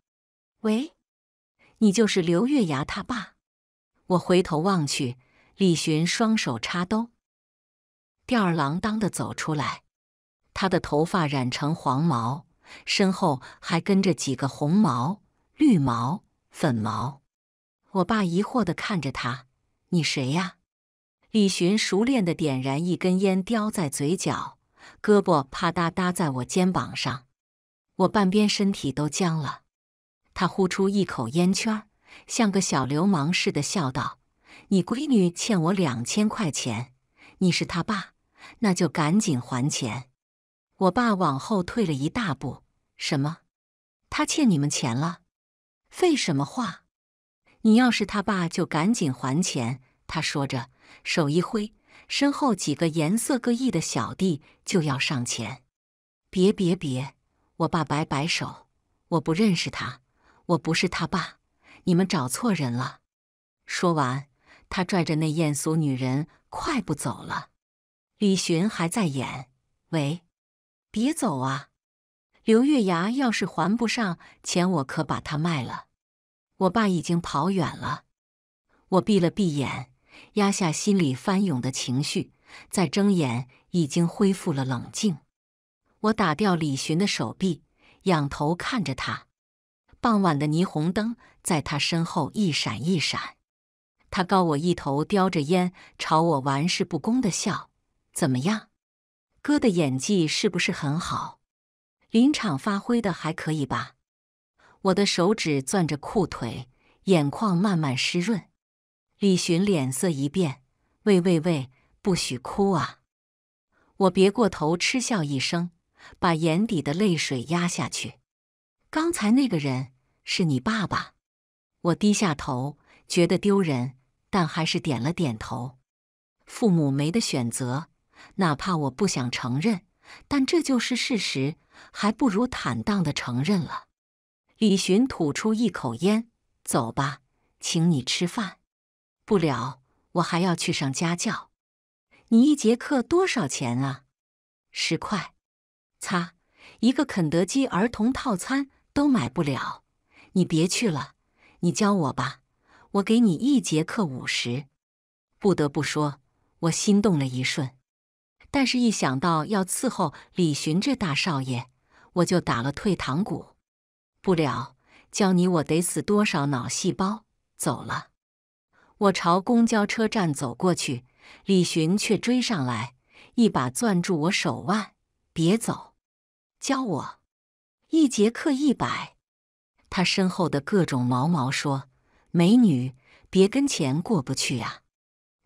喂。”你就是刘月牙他爸？我回头望去，李寻双手插兜，吊儿郎当的走出来。他的头发染成黄毛，身后还跟着几个红毛、绿毛、粉毛。我爸疑惑地看着他：“你谁呀？”李寻熟练地点燃一根烟，叼在嘴角，胳膊啪嗒搭在我肩膀上，我半边身体都僵了。他呼出一口烟圈儿，像个小流氓似的笑道：“你闺女欠我两千块钱，你是他爸，那就赶紧还钱。”我爸往后退了一大步：“什么？他欠你们钱了？废什么话！你要是他爸，就赶紧还钱。”他说着，手一挥，身后几个颜色各异的小弟就要上前。“别别别！”我爸摆摆手：“我不认识他。”我不是他爸，你们找错人了。说完，他拽着那艳俗女人快步走了。李寻还在演，喂，别走啊！刘月牙要是还不上钱，我可把他卖了。我爸已经跑远了。我闭了闭眼，压下心里翻涌的情绪，再睁眼已经恢复了冷静。我打掉李寻的手臂，仰头看着他。傍晚的霓虹灯在他身后一闪一闪，他高我一头，叼着烟朝我玩世不恭的笑：“怎么样，哥的演技是不是很好？临场发挥的还可以吧？”我的手指攥着裤腿，眼眶慢慢湿润。李寻脸色一变：“喂喂喂，不许哭啊！”我别过头，嗤笑一声，把眼底的泪水压下去。刚才那个人。是你爸爸，我低下头，觉得丢人，但还是点了点头。父母没得选择，哪怕我不想承认，但这就是事实，还不如坦荡的承认了。李寻吐出一口烟，走吧，请你吃饭。不了，我还要去上家教。你一节课多少钱啊？十块。擦，一个肯德基儿童套餐都买不了。你别去了，你教我吧，我给你一节课五十。不得不说，我心动了一瞬，但是一想到要伺候李寻这大少爷，我就打了退堂鼓。不了，教你我得死多少脑细胞？走了。我朝公交车站走过去，李寻却追上来，一把攥住我手腕，别走，教我一节课一百。他身后的各种毛毛说：“美女，别跟钱过不去啊！”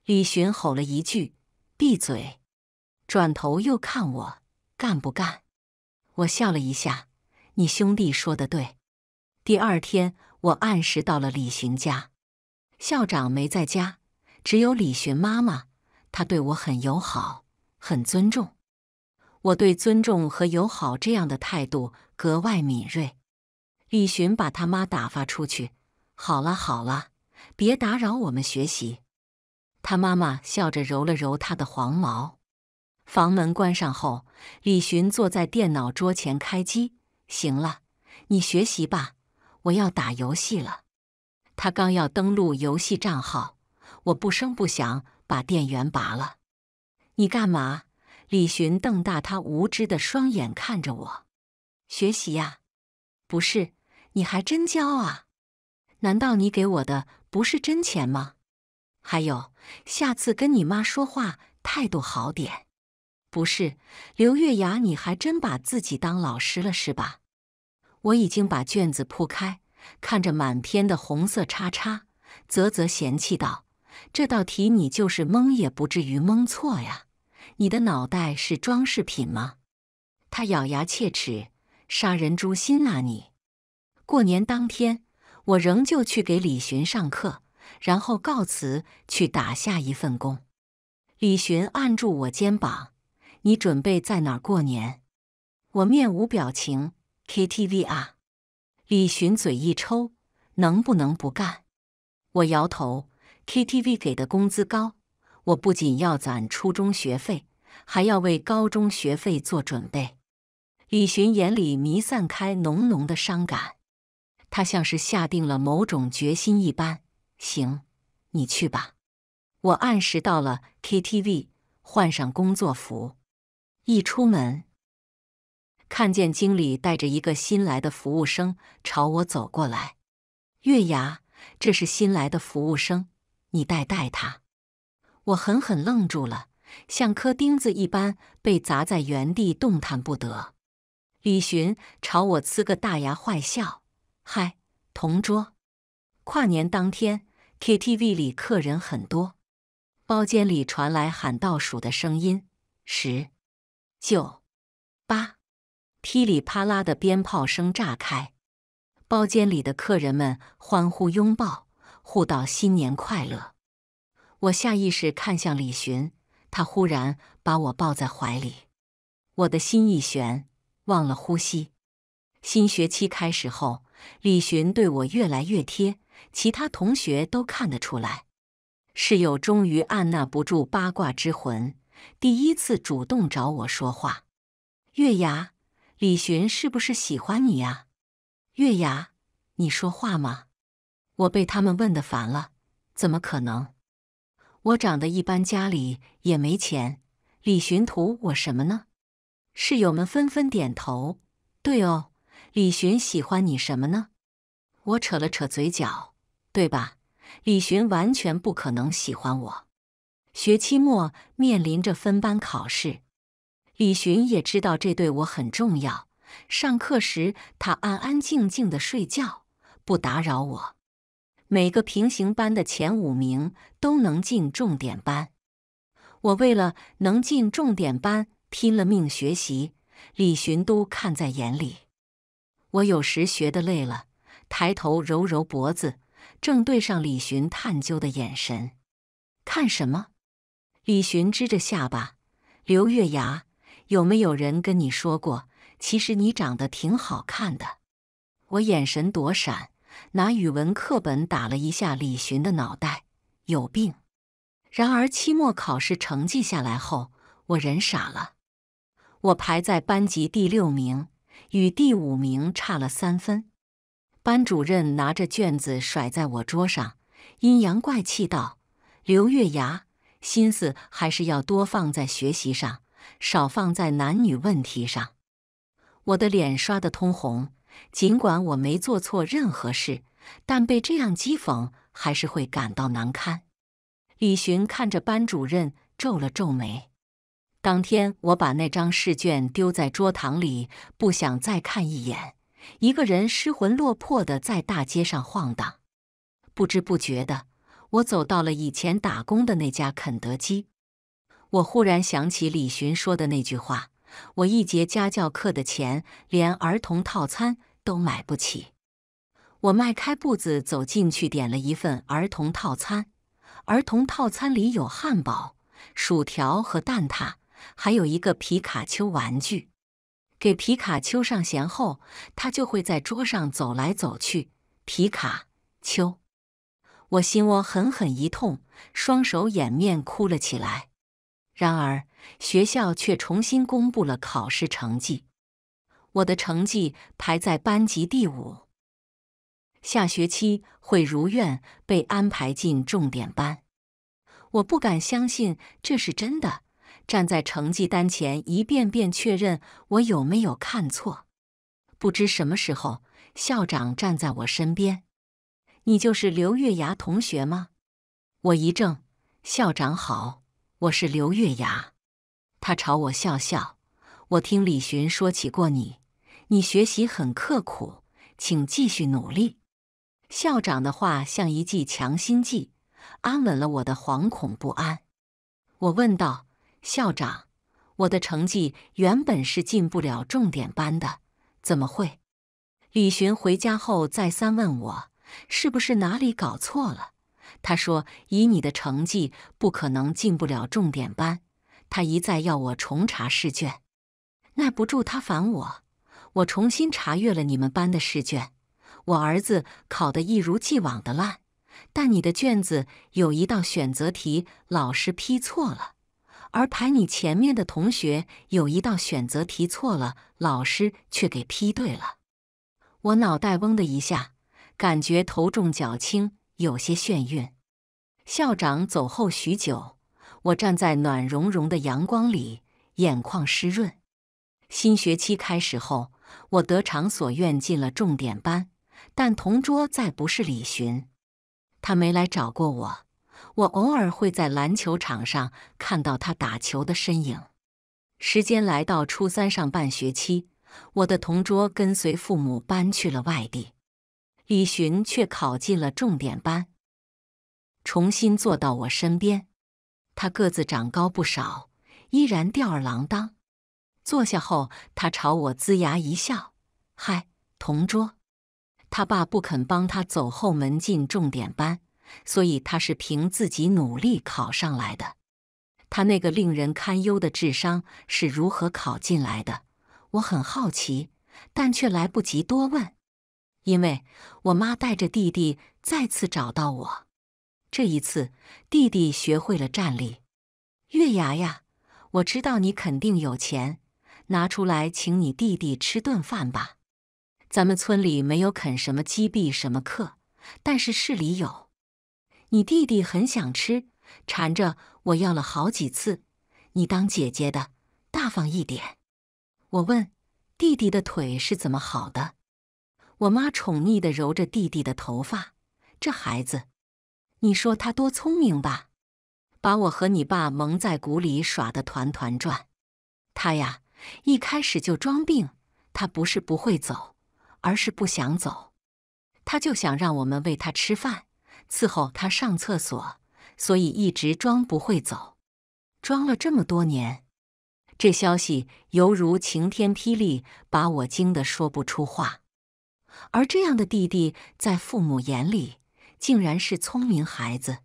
李寻吼了一句：“闭嘴！”转头又看我：“干不干？”我笑了一下：“你兄弟说的对。”第二天，我按时到了李寻家。校长没在家，只有李寻妈妈。她对我很友好，很尊重。我对尊重和友好这样的态度格外敏锐。李寻把他妈打发出去，好了好了，别打扰我们学习。他妈妈笑着揉了揉他的黄毛。房门关上后，李寻坐在电脑桌前开机。行了，你学习吧，我要打游戏了。他刚要登录游戏账号，我不声不响把电源拔了。你干嘛？李寻瞪大他无知的双眼看着我。学习呀，不是。你还真教啊？难道你给我的不是真钱吗？还有，下次跟你妈说话态度好点。不是刘月牙，你还真把自己当老师了是吧？我已经把卷子铺开，看着满篇的红色叉叉，啧啧嫌弃道：“这道题你就是蒙也不至于蒙错呀，你的脑袋是装饰品吗？”他咬牙切齿：“杀人诛心啊你！”过年当天，我仍旧去给李寻上课，然后告辞去打下一份工。李寻按住我肩膀：“你准备在哪儿过年？”我面无表情：“KTV 啊。”李寻嘴一抽：“能不能不干？”我摇头：“KTV 给的工资高，我不仅要攒初中学费，还要为高中学费做准备。”李寻眼里弥散开浓浓的伤感。他像是下定了某种决心一般，行，你去吧。我按时到了 KTV，换上工作服，一出门，看见经理带着一个新来的服务生朝我走过来。月牙，这是新来的服务生，你带带他。我狠狠愣住了，像颗钉子一般被砸在原地，动弹不得。李寻朝我呲个大牙坏笑。嗨，同桌。跨年当天，KTV 里客人很多，包间里传来喊倒数的声音：十、九、八，噼里啪啦的鞭炮声炸开。包间里的客人们欢呼、拥抱，互道新年快乐。我下意识看向李寻，他忽然把我抱在怀里，我的心一悬，忘了呼吸。新学期开始后。李寻对我越来越贴，其他同学都看得出来。室友终于按捺不住八卦之魂，第一次主动找我说话：“月牙，李寻是不是喜欢你呀？”“月牙，你说话吗？我被他们问得烦了：“怎么可能？我长得一般，家里也没钱，李寻图我什么呢？”室友们纷纷点头：“对哦。”李寻喜欢你什么呢？我扯了扯嘴角，对吧？李寻完全不可能喜欢我。学期末面临着分班考试，李寻也知道这对我很重要。上课时他安安静静的睡觉，不打扰我。每个平行班的前五名都能进重点班，我为了能进重点班拼了命学习，李寻都看在眼里。我有时学的累了，抬头揉揉脖子，正对上李寻探究的眼神。看什么？李寻支着下巴，刘月牙，有没有人跟你说过，其实你长得挺好看的？我眼神躲闪，拿语文课本打了一下李寻的脑袋，有病。然而期末考试成绩下来后，我人傻了，我排在班级第六名。与第五名差了三分，班主任拿着卷子甩在我桌上，阴阳怪气道：“刘月牙，心思还是要多放在学习上，少放在男女问题上。”我的脸刷得通红，尽管我没做错任何事，但被这样讥讽还是会感到难堪。李寻看着班主任，皱了皱眉。当天，我把那张试卷丢在桌堂里，不想再看一眼。一个人失魂落魄地在大街上晃荡。不知不觉的，我走到了以前打工的那家肯德基。我忽然想起李寻说的那句话：“我一节家教课的钱，连儿童套餐都买不起。”我迈开步子走进去，点了一份儿童套餐。儿童套餐里有汉堡、薯条和蛋挞。还有一个皮卡丘玩具，给皮卡丘上弦后，它就会在桌上走来走去。皮卡丘，我心窝狠狠一痛，双手掩面哭了起来。然而，学校却重新公布了考试成绩，我的成绩排在班级第五，下学期会如愿被安排进重点班。我不敢相信这是真的。站在成绩单前一遍遍确认我有没有看错。不知什么时候，校长站在我身边。“你就是刘月牙同学吗？”我一怔，“校长好，我是刘月牙。”他朝我笑笑。我听李寻说起过你，你学习很刻苦，请继续努力。校长的话像一剂强心剂，安稳了我的惶恐不安。我问道。校长，我的成绩原本是进不了重点班的，怎么会？李寻回家后再三问我，是不是哪里搞错了？他说以你的成绩不可能进不了重点班。他一再要我重查试卷，耐不住他烦我，我重新查阅了你们班的试卷。我儿子考得一如既往的烂，但你的卷子有一道选择题，老师批错了。而排你前面的同学有一道选择题错了，老师却给批对了。我脑袋嗡的一下，感觉头重脚轻，有些眩晕。校长走后许久，我站在暖融融的阳光里，眼眶湿润。新学期开始后，我得偿所愿进了重点班，但同桌再不是李寻，他没来找过我。我偶尔会在篮球场上看到他打球的身影。时间来到初三上半学期，我的同桌跟随父母搬去了外地，李寻却考进了重点班，重新坐到我身边。他个子长高不少，依然吊儿郎当。坐下后，他朝我龇牙一笑：“嗨，同桌，他爸不肯帮他走后门进重点班。”所以他是凭自己努力考上来的。他那个令人堪忧的智商是如何考进来的？我很好奇，但却来不及多问，因为我妈带着弟弟再次找到我。这一次，弟弟学会了站立。月牙呀，我知道你肯定有钱，拿出来请你弟弟吃顿饭吧。咱们村里没有啃什么鸡币什么课，但是市里有。你弟弟很想吃，缠着我要了好几次。你当姐姐的，大方一点。我问，弟弟的腿是怎么好的？我妈宠溺的揉着弟弟的头发。这孩子，你说他多聪明吧？把我和你爸蒙在鼓里，耍得团团转。他呀，一开始就装病。他不是不会走，而是不想走。他就想让我们喂他吃饭。伺候他上厕所，所以一直装不会走，装了这么多年。这消息犹如晴天霹雳，把我惊得说不出话。而这样的弟弟，在父母眼里，竟然是聪明孩子。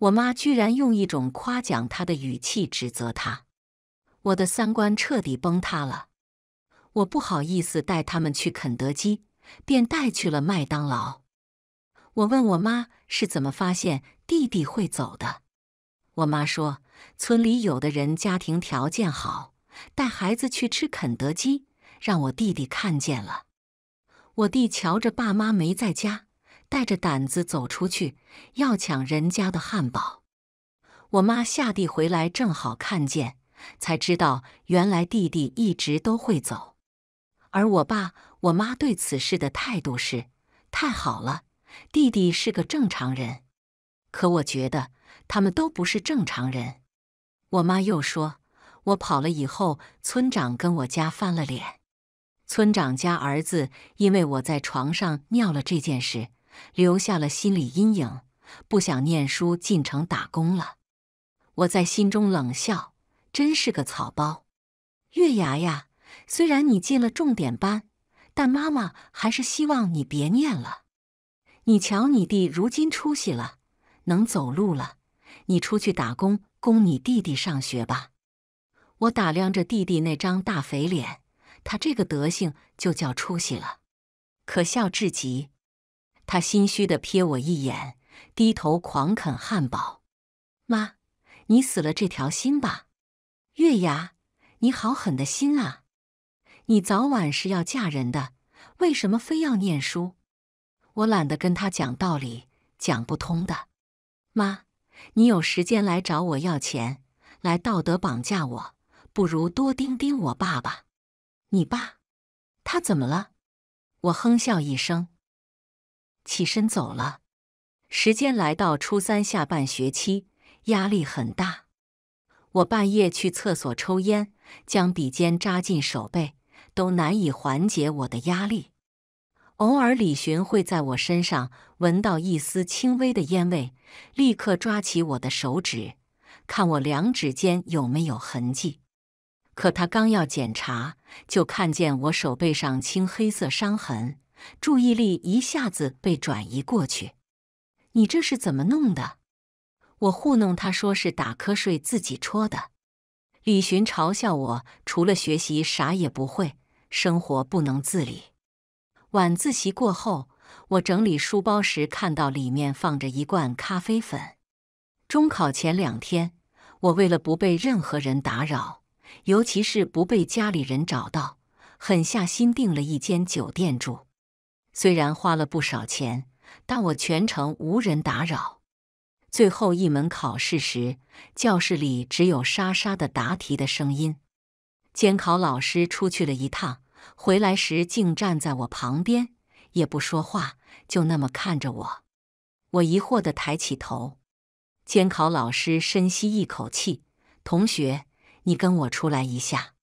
我妈居然用一种夸奖他的语气指责他，我的三观彻底崩塌了。我不好意思带他们去肯德基，便带去了麦当劳。我问我妈是怎么发现弟弟会走的，我妈说，村里有的人家庭条件好，带孩子去吃肯德基，让我弟弟看见了。我弟瞧着爸妈没在家，带着胆子走出去，要抢人家的汉堡。我妈下地回来正好看见，才知道原来弟弟一直都会走。而我爸我妈对此事的态度是，太好了。弟弟是个正常人，可我觉得他们都不是正常人。我妈又说，我跑了以后，村长跟我家翻了脸。村长家儿子因为我在床上尿了这件事，留下了心理阴影，不想念书，进城打工了。我在心中冷笑，真是个草包。月牙呀，虽然你进了重点班，但妈妈还是希望你别念了。你瞧，你弟如今出息了，能走路了。你出去打工，供你弟弟上学吧。我打量着弟弟那张大肥脸，他这个德行就叫出息了，可笑至极。他心虚的瞥我一眼，低头狂啃汉堡。妈，你死了这条心吧。月牙，你好狠的心啊！你早晚是要嫁人的，为什么非要念书？我懒得跟他讲道理，讲不通的。妈，你有时间来找我要钱，来道德绑架我，不如多盯盯我爸爸。你爸他怎么了？我哼笑一声，起身走了。时间来到初三下半学期，压力很大。我半夜去厕所抽烟，将笔尖扎进手背，都难以缓解我的压力。偶尔，李寻会在我身上闻到一丝轻微的烟味，立刻抓起我的手指，看我两指间有没有痕迹。可他刚要检查，就看见我手背上青黑色伤痕，注意力一下子被转移过去。你这是怎么弄的？我糊弄他，说是打瞌睡自己戳的。李寻嘲笑我，除了学习啥也不会，生活不能自理。晚自习过后，我整理书包时看到里面放着一罐咖啡粉。中考前两天，我为了不被任何人打扰，尤其是不被家里人找到，狠下心订了一间酒店住。虽然花了不少钱，但我全程无人打扰。最后一门考试时，教室里只有沙沙的答题的声音。监考老师出去了一趟。回来时，竟站在我旁边，也不说话，就那么看着我。我疑惑地抬起头。监考老师深吸一口气：“同学，你跟我出来一下。”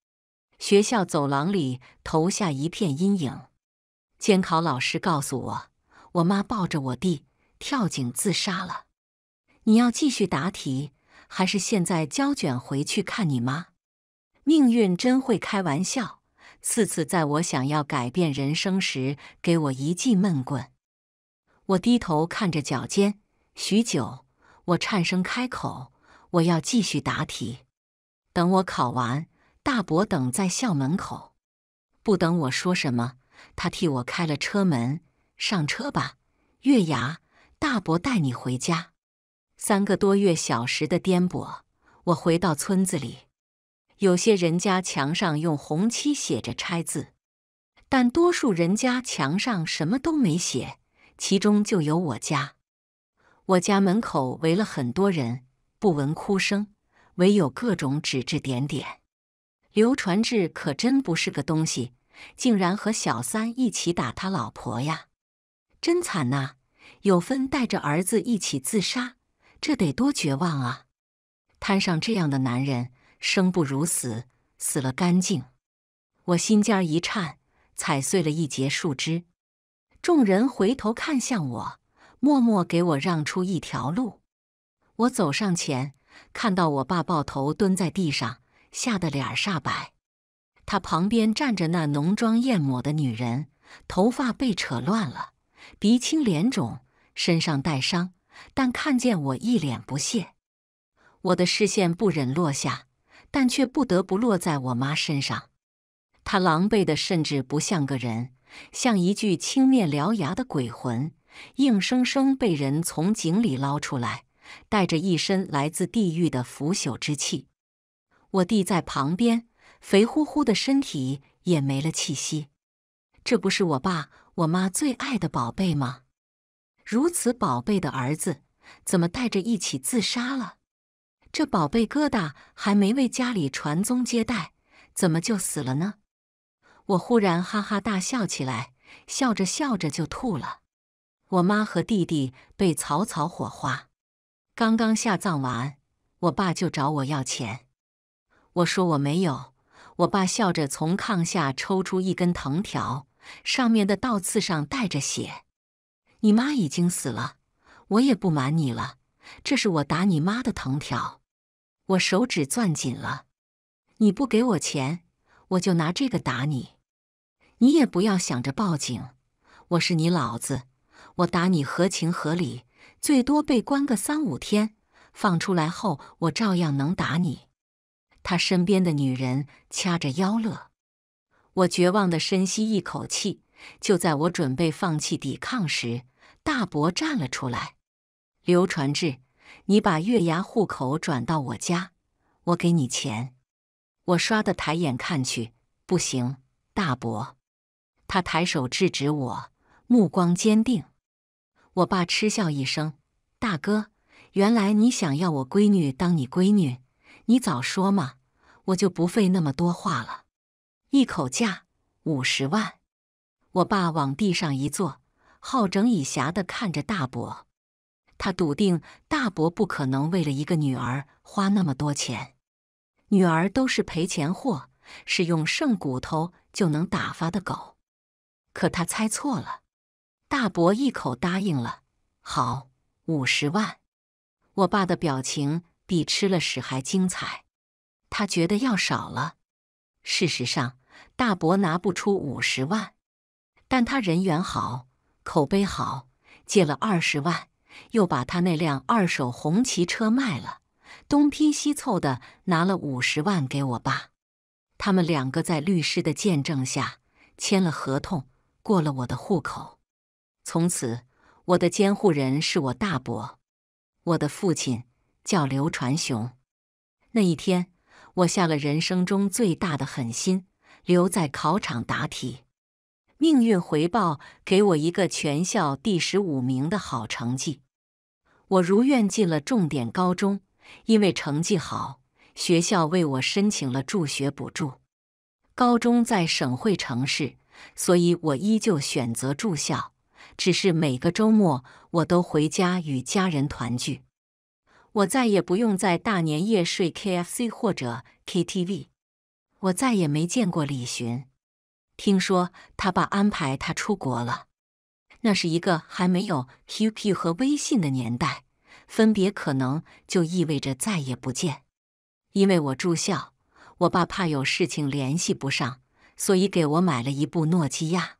学校走廊里投下一片阴影。监考老师告诉我：“我妈抱着我弟跳井自杀了。”你要继续答题，还是现在交卷回去看你妈？命运真会开玩笑。四次在我想要改变人生时给我一记闷棍。我低头看着脚尖，许久，我颤声开口：“我要继续答题。”等我考完，大伯等在校门口，不等我说什么，他替我开了车门：“上车吧，月牙，大伯带你回家。”三个多月小时的颠簸，我回到村子里。有些人家墙上用红漆写着“拆字”，但多数人家墙上什么都没写，其中就有我家。我家门口围了很多人，不闻哭声，唯有各种指指点点。刘传志可真不是个东西，竟然和小三一起打他老婆呀！真惨呐！有分带着儿子一起自杀，这得多绝望啊！摊上这样的男人！生不如死，死了干净。我心尖一颤，踩碎了一截树枝。众人回头看向我，默默给我让出一条路。我走上前，看到我爸抱头蹲在地上，吓得脸煞白。他旁边站着那浓妆艳抹的女人，头发被扯乱了，鼻青脸肿，身上带伤，但看见我一脸不屑。我的视线不忍落下。但却不得不落在我妈身上。她狼狈的，甚至不像个人，像一具青面獠牙的鬼魂，硬生生被人从井里捞出来，带着一身来自地狱的腐朽之气。我弟在旁边，肥乎乎的身体也没了气息。这不是我爸我妈最爱的宝贝吗？如此宝贝的儿子，怎么带着一起自杀了？这宝贝疙瘩还没为家里传宗接代，怎么就死了呢？我忽然哈哈大笑起来，笑着笑着就吐了。我妈和弟弟被草草火化，刚刚下葬完，我爸就找我要钱。我说我没有，我爸笑着从炕下抽出一根藤条，上面的倒刺上带着血。你妈已经死了，我也不瞒你了，这是我打你妈的藤条。我手指攥紧了，你不给我钱，我就拿这个打你。你也不要想着报警，我是你老子，我打你合情合理，最多被关个三五天，放出来后我照样能打你。他身边的女人掐着腰乐。我绝望的深吸一口气，就在我准备放弃抵抗时，大伯站了出来，刘传志。你把月牙户口转到我家，我给你钱。我刷的抬眼看去，不行，大伯。他抬手制止我，目光坚定。我爸嗤笑一声：“大哥，原来你想要我闺女当你闺女，你早说嘛，我就不费那么多话了。一口价五十万。”我爸往地上一坐，好整以暇的看着大伯。他笃定大伯不可能为了一个女儿花那么多钱，女儿都是赔钱货，是用剩骨头就能打发的狗。可他猜错了，大伯一口答应了，好五十万。我爸的表情比吃了屎还精彩，他觉得要少了。事实上，大伯拿不出五十万，但他人缘好，口碑好，借了二十万。又把他那辆二手红旗车卖了，东拼西凑的拿了五十万给我爸。他们两个在律师的见证下签了合同，过了我的户口。从此，我的监护人是我大伯。我的父亲叫刘传雄。那一天，我下了人生中最大的狠心，留在考场答题。命运回报给我一个全校第十五名的好成绩，我如愿进了重点高中。因为成绩好，学校为我申请了助学补助。高中在省会城市，所以我依旧选择住校，只是每个周末我都回家与家人团聚。我再也不用在大年夜睡 KFC 或者 KTV。我再也没见过李寻。听说他爸安排他出国了，那是一个还没有 QQ 和微信的年代，分别可能就意味着再也不见。因为我住校，我爸怕有事情联系不上，所以给我买了一部诺基亚。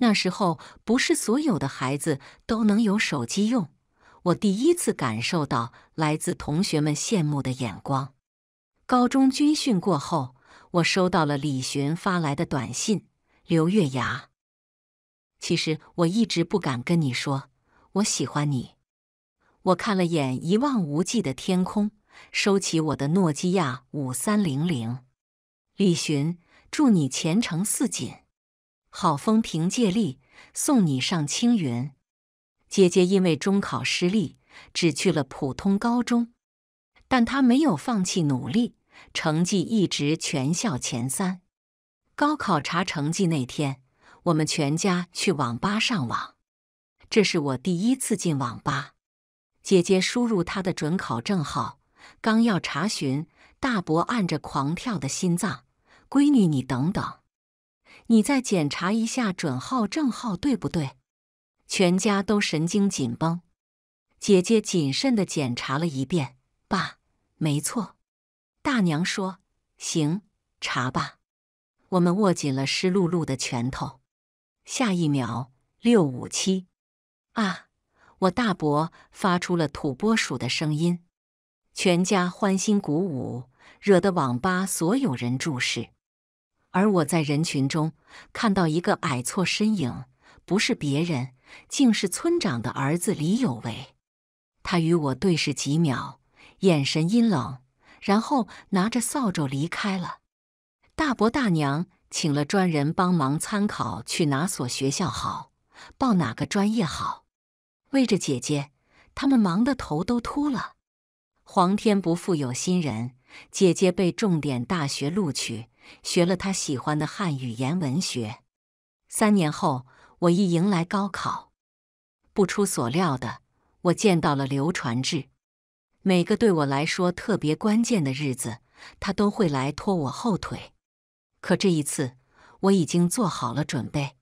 那时候不是所有的孩子都能有手机用，我第一次感受到来自同学们羡慕的眼光。高中军训过后。我收到了李寻发来的短信：“刘月牙，其实我一直不敢跟你说我喜欢你。”我看了眼一望无际的天空，收起我的诺基亚五三零零。李寻，祝你前程似锦，好风凭借力，送你上青云。姐姐因为中考失利，只去了普通高中，但她没有放弃努力。成绩一直全校前三。高考查成绩那天，我们全家去网吧上网，这是我第一次进网吧。姐姐输入她的准考证号，刚要查询，大伯按着狂跳的心脏：“闺女，你等等，你再检查一下准号证号对不对？”全家都神经紧绷。姐姐谨慎地检查了一遍，爸，没错。大娘说：“行，查吧。”我们握紧了湿漉漉的拳头。下一秒，六五七啊！我大伯发出了土拨鼠的声音，全家欢欣鼓舞，惹得网吧所有人注视。而我在人群中看到一个矮挫身影，不是别人，竟是村长的儿子李有为。他与我对视几秒，眼神阴冷。然后拿着扫帚离开了。大伯大娘请了专人帮忙参考，去哪所学校好，报哪个专业好，为着姐姐，他们忙得头都秃了。皇天不负有心人，姐姐被重点大学录取，学了她喜欢的汉语言文学。三年后，我一迎来高考，不出所料的，我见到了刘传志。每个对我来说特别关键的日子，他都会来拖我后腿。可这一次，我已经做好了准备。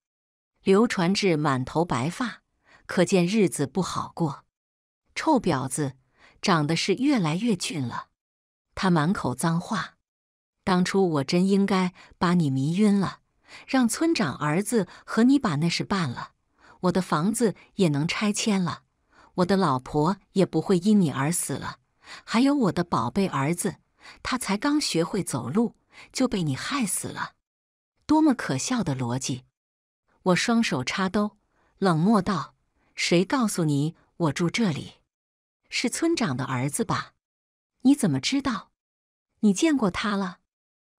刘传志满头白发，可见日子不好过。臭婊子，长得是越来越俊了。他满口脏话。当初我真应该把你迷晕了，让村长儿子和你把那事办了，我的房子也能拆迁了。我的老婆也不会因你而死了，还有我的宝贝儿子，他才刚学会走路就被你害死了，多么可笑的逻辑！我双手插兜，冷漠道：“谁告诉你我住这里？是村长的儿子吧？你怎么知道？你见过他了？”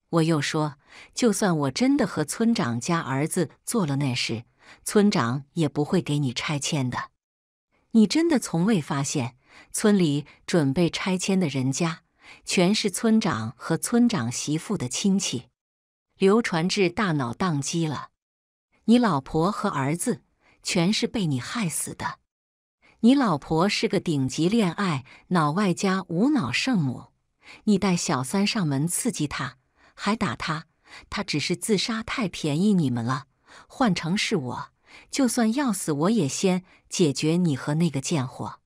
我又说：“就算我真的和村长家儿子做了那事，村长也不会给你拆迁的。”你真的从未发现，村里准备拆迁的人家全是村长和村长媳妇的亲戚。刘传志大脑宕机了。你老婆和儿子全是被你害死的。你老婆是个顶级恋爱脑外加无脑圣母，你带小三上门刺激她，还打她，她只是自杀，太便宜你们了。换成是我，就算要死，我也先。解决你和那个贱货，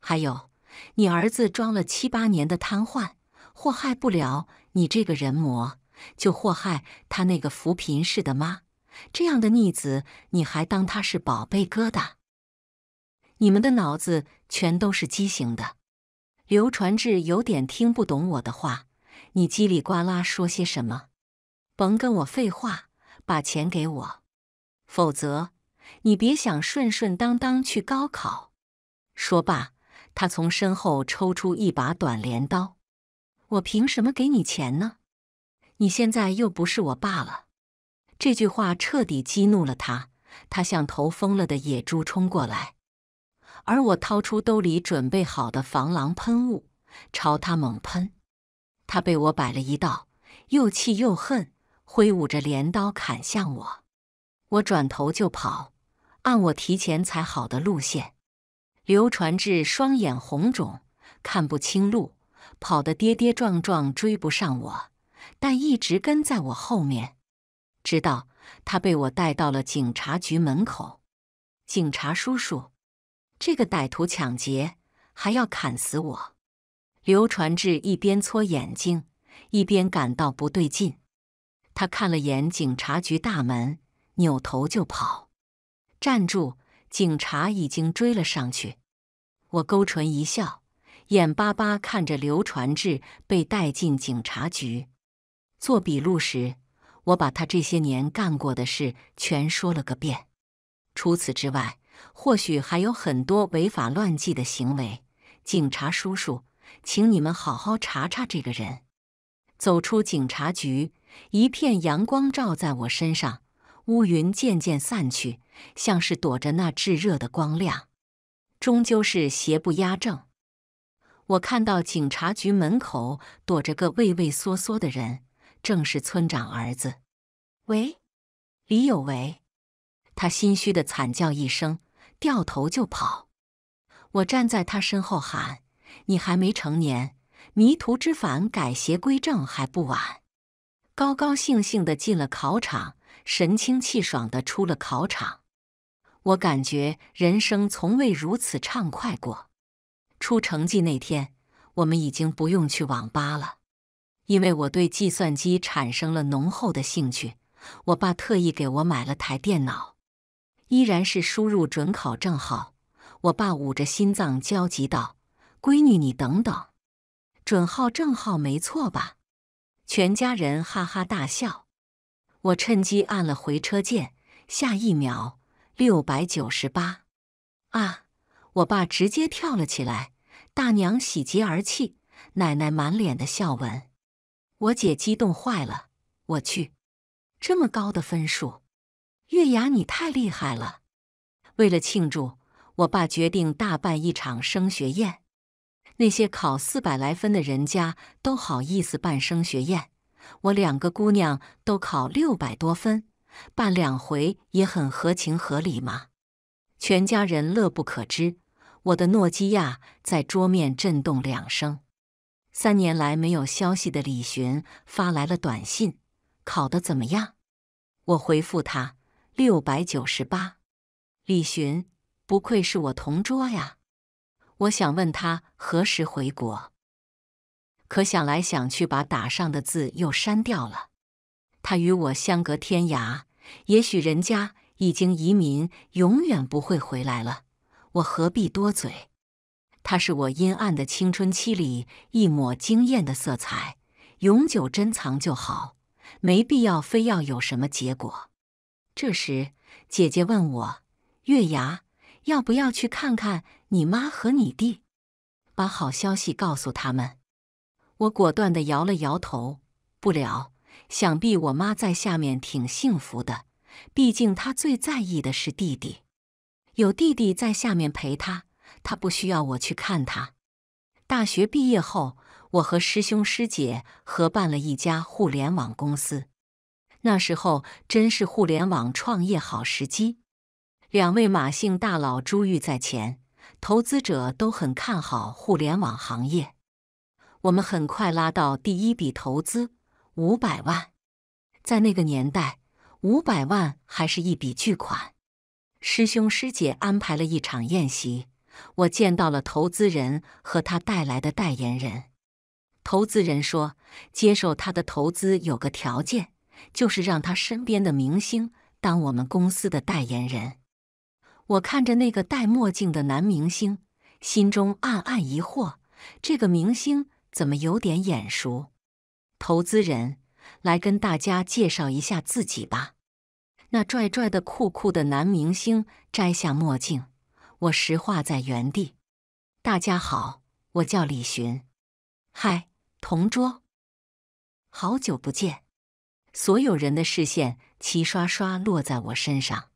还有你儿子装了七八年的瘫痪，祸害不了你这个人魔，就祸害他那个扶贫式的妈。这样的逆子，你还当他是宝贝疙瘩？你们的脑子全都是畸形的。刘传志有点听不懂我的话，你叽里呱啦说些什么？甭跟我废话，把钱给我，否则。你别想顺顺当当去高考。说罢，他从身后抽出一把短镰刀。我凭什么给你钱呢？你现在又不是我爸了。这句话彻底激怒了他，他像头疯了的野猪冲过来，而我掏出兜里准备好的防狼喷雾，朝他猛喷。他被我摆了一道，又气又恨，挥舞着镰刀砍向我。我转头就跑。按我提前踩好的路线，刘传志双眼红肿，看不清路，跑得跌跌撞撞，追不上我，但一直跟在我后面，直到他被我带到了警察局门口。警察叔叔，这个歹徒抢劫，还要砍死我！刘传志一边搓眼睛，一边感到不对劲，他看了眼警察局大门，扭头就跑。站住！警察已经追了上去。我勾唇一笑，眼巴巴看着刘传志被带进警察局做笔录时，我把他这些年干过的事全说了个遍。除此之外，或许还有很多违法乱纪的行为。警察叔叔，请你们好好查查这个人。走出警察局，一片阳光照在我身上。乌云渐渐散去，像是躲着那炙热的光亮。终究是邪不压正。我看到警察局门口躲着个畏畏缩缩的人，正是村长儿子。喂，李有为！他心虚的惨叫一声，掉头就跑。我站在他身后喊：“你还没成年，迷途知返，改邪归正还不晚。”高高兴兴的进了考场。神清气爽地出了考场，我感觉人生从未如此畅快过。出成绩那天，我们已经不用去网吧了，因为我对计算机产生了浓厚的兴趣。我爸特意给我买了台电脑，依然是输入准考证号。我爸捂着心脏焦急道：“闺女，你等等，准号证号没错吧？”全家人哈哈大笑。我趁机按了回车键，下一秒，六百九十八！啊！我爸直接跳了起来，大娘喜极而泣，奶奶满脸的笑纹，我姐激动坏了。我去，这么高的分数！月牙，你太厉害了！为了庆祝，我爸决定大办一场升学宴。那些考四百来分的人家都好意思办升学宴？我两个姑娘都考六百多分，办两回也很合情合理嘛。全家人乐不可支。我的诺基亚在桌面震动两声，三年来没有消息的李寻发来了短信：“考得怎么样？”我回复他：“六百九十八。”李寻不愧是我同桌呀。我想问他何时回国。可想来想去，把打上的字又删掉了。他与我相隔天涯，也许人家已经移民，永远不会回来了。我何必多嘴？他是我阴暗的青春期里一抹惊艳的色彩，永久珍藏就好，没必要非要有什么结果。这时，姐姐问我：“月牙，要不要去看看你妈和你弟，把好消息告诉他们？”我果断的摇了摇头，不了。想必我妈在下面挺幸福的，毕竟她最在意的是弟弟，有弟弟在下面陪她，她不需要我去看她。大学毕业后，我和师兄师姐合办了一家互联网公司，那时候真是互联网创业好时机。两位马姓大佬珠玉在前，投资者都很看好互联网行业。我们很快拉到第一笔投资，五百万，在那个年代，五百万还是一笔巨款。师兄师姐安排了一场宴席，我见到了投资人和他带来的代言人。投资人说，接受他的投资有个条件，就是让他身边的明星当我们公司的代言人。我看着那个戴墨镜的男明星，心中暗暗疑惑：这个明星。怎么有点眼熟？投资人，来跟大家介绍一下自己吧。那拽拽的酷酷的男明星摘下墨镜，我石化在原地。大家好，我叫李寻。嗨，同桌，好久不见。所有人的视线齐刷刷落在我身上。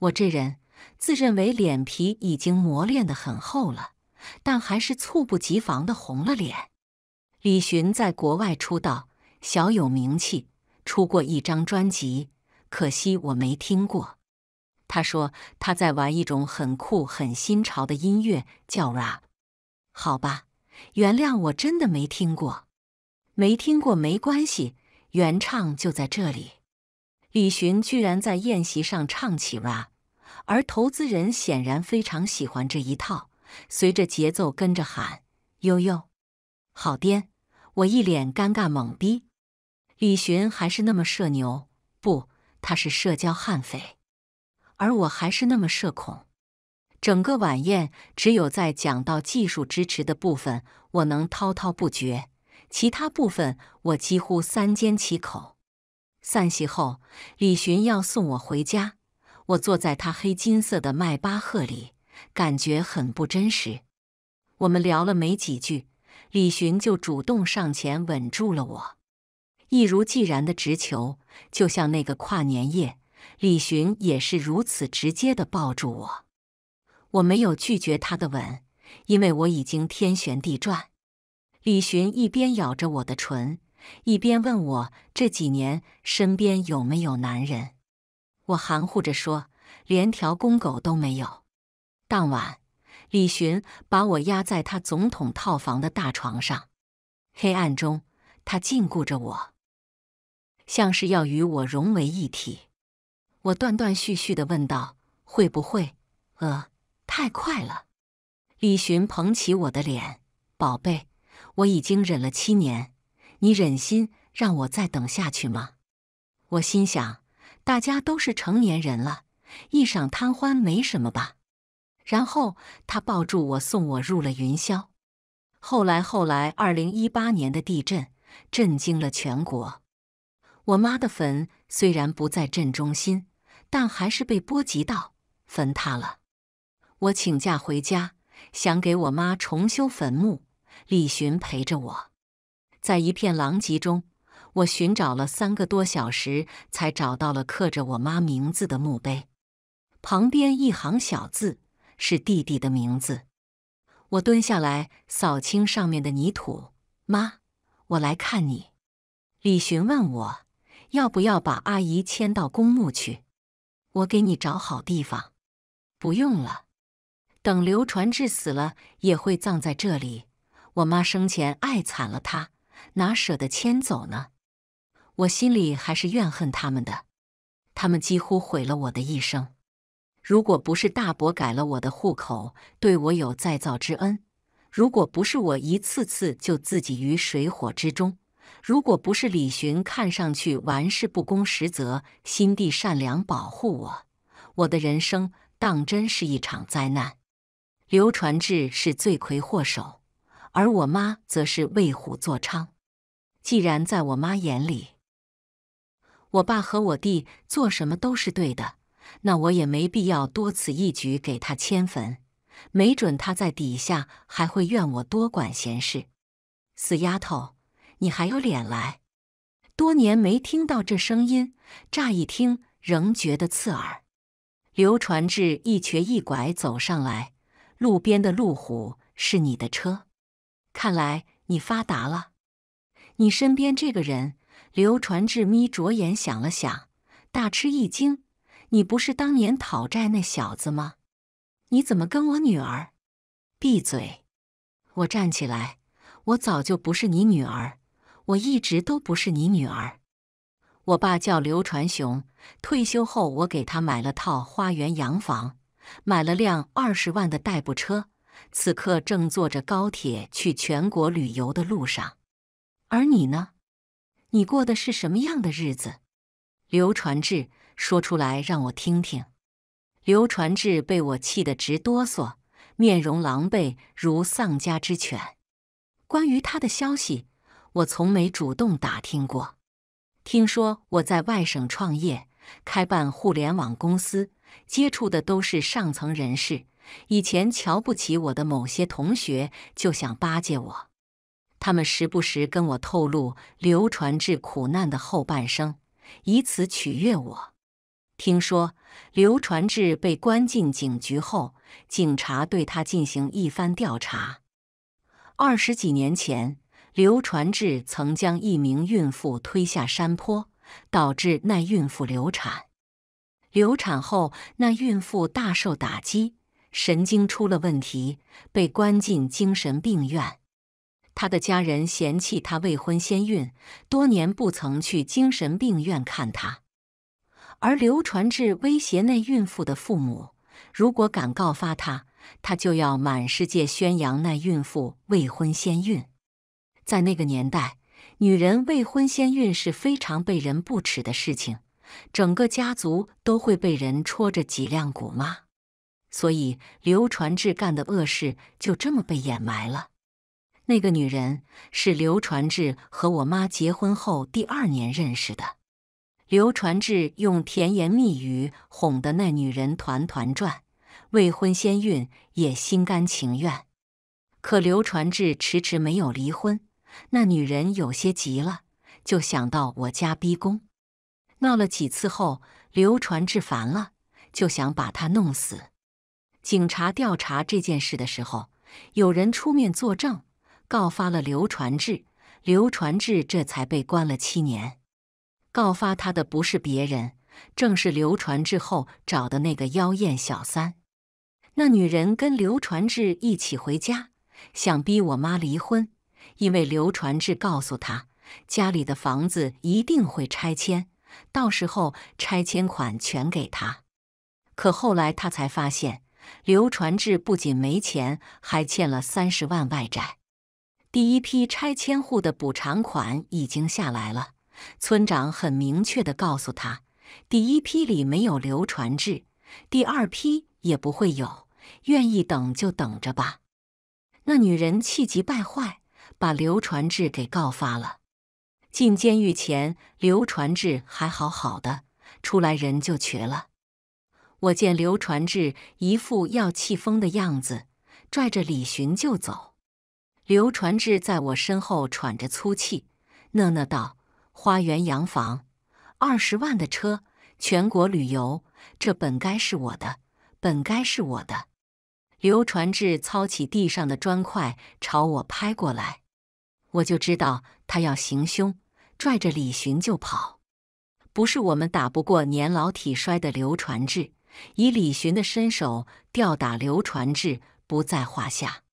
我这人自认为脸皮已经磨练的很厚了。但还是猝不及防的红了脸。李寻在国外出道，小有名气，出过一张专辑，可惜我没听过。他说他在玩一种很酷很新潮的音乐，叫 rap。好吧，原谅我真的没听过。没听过没关系，原唱就在这里。李寻居然在宴席上唱起 rap，而投资人显然非常喜欢这一套。随着节奏跟着喊“悠悠”，好颠！”我一脸尴尬懵逼。李寻还是那么社牛，不，他是社交悍匪，而我还是那么社恐。整个晚宴只有在讲到技术支持的部分，我能滔滔不绝，其他部分我几乎三缄其口。散席后，李寻要送我回家，我坐在他黑金色的迈巴赫里。感觉很不真实。我们聊了没几句，李寻就主动上前吻住了我，一如既然的直球，就像那个跨年夜，李寻也是如此直接的抱住我。我没有拒绝他的吻，因为我已经天旋地转。李寻一边咬着我的唇，一边问我这几年身边有没有男人。我含糊着说，连条公狗都没有。当晚，李寻把我压在他总统套房的大床上，黑暗中，他禁锢着我，像是要与我融为一体。我断断续续的问道：“会不会？呃，太快了。”李寻捧起我的脸，宝贝，我已经忍了七年，你忍心让我再等下去吗？我心想，大家都是成年人了，一晌贪欢没什么吧。然后他抱住我，送我入了云霄。后来，后来，二零一八年的地震震惊了全国。我妈的坟虽然不在镇中心，但还是被波及到，坟塌了。我请假回家，想给我妈重修坟墓。李寻陪着我，在一片狼藉中，我寻找了三个多小时，才找到了刻着我妈名字的墓碑，旁边一行小字。是弟弟的名字。我蹲下来扫清上面的泥土。妈，我来看你。李寻问我要不要把阿姨迁到公墓去？我给你找好地方。不用了，等刘传志死了也会葬在这里。我妈生前爱惨了他，哪舍得迁走呢？我心里还是怨恨他们的，他们几乎毁了我的一生。如果不是大伯改了我的户口，对我有再造之恩；如果不是我一次次救自己于水火之中；如果不是李寻看上去玩世不恭，实则心地善良，保护我，我的人生当真是一场灾难。刘传志是罪魁祸首，而我妈则是为虎作伥。既然在我妈眼里，我爸和我弟做什么都是对的。那我也没必要多此一举给他迁坟，没准他在底下还会怨我多管闲事。死丫头，你还有脸来？多年没听到这声音，乍一听仍觉得刺耳。刘传志一瘸一拐走上来，路边的路虎是你的车，看来你发达了。你身边这个人，刘传志眯着眼想了想，大吃一惊。你不是当年讨债那小子吗？你怎么跟我女儿？闭嘴！我站起来，我早就不是你女儿，我一直都不是你女儿。我爸叫刘传雄，退休后我给他买了套花园洋房，买了辆二十万的代步车，此刻正坐着高铁去全国旅游的路上。而你呢？你过的是什么样的日子？刘传志。说出来让我听听。刘传志被我气得直哆嗦，面容狼狈如丧家之犬。关于他的消息，我从没主动打听过。听说我在外省创业，开办互联网公司，接触的都是上层人士。以前瞧不起我的某些同学，就想巴结我。他们时不时跟我透露刘传志苦难的后半生，以此取悦我。听说刘传志被关进警局后，警察对他进行一番调查。二十几年前，刘传志曾将一名孕妇推下山坡，导致那孕妇流产。流产后，那孕妇大受打击，神经出了问题，被关进精神病院。他的家人嫌弃他未婚先孕，多年不曾去精神病院看他。而刘传志威胁那孕妇的父母，如果敢告发他，他就要满世界宣扬那孕妇未婚先孕。在那个年代，女人未婚先孕是非常被人不耻的事情，整个家族都会被人戳着脊梁骨骂。所以刘传志干的恶事就这么被掩埋了。那个女人是刘传志和我妈结婚后第二年认识的。刘传志用甜言蜜语哄得那女人团团转，未婚先孕也心甘情愿。可刘传志迟迟没有离婚，那女人有些急了，就想到我家逼宫。闹了几次后，刘传志烦了，就想把她弄死。警察调查这件事的时候，有人出面作证，告发了刘传志，刘传志这才被关了七年。告发他的不是别人，正是刘传志后找的那个妖艳小三。那女人跟刘传志一起回家，想逼我妈离婚，因为刘传志告诉她，家里的房子一定会拆迁，到时候拆迁款全给她。可后来她才发现，刘传志不仅没钱，还欠了三十万外债。第一批拆迁户的补偿款已经下来了。村长很明确地告诉他，第一批里没有刘传志，第二批也不会有。愿意等就等着吧。那女人气急败坏，把刘传志给告发了。进监狱前，刘传志还好好的，出来人就瘸了。我见刘传志一副要气疯的样子，拽着李寻就走。刘传志在我身后喘着粗气，讷讷道。花园洋房，二十万的车，全国旅游，这本该是我的，本该是我的。刘传志操起地上的砖块朝我拍过来，我就知道他要行凶，拽着李寻就跑。不是我们打不过年老体衰的刘传志，以李寻的身手吊打刘传志不在话下。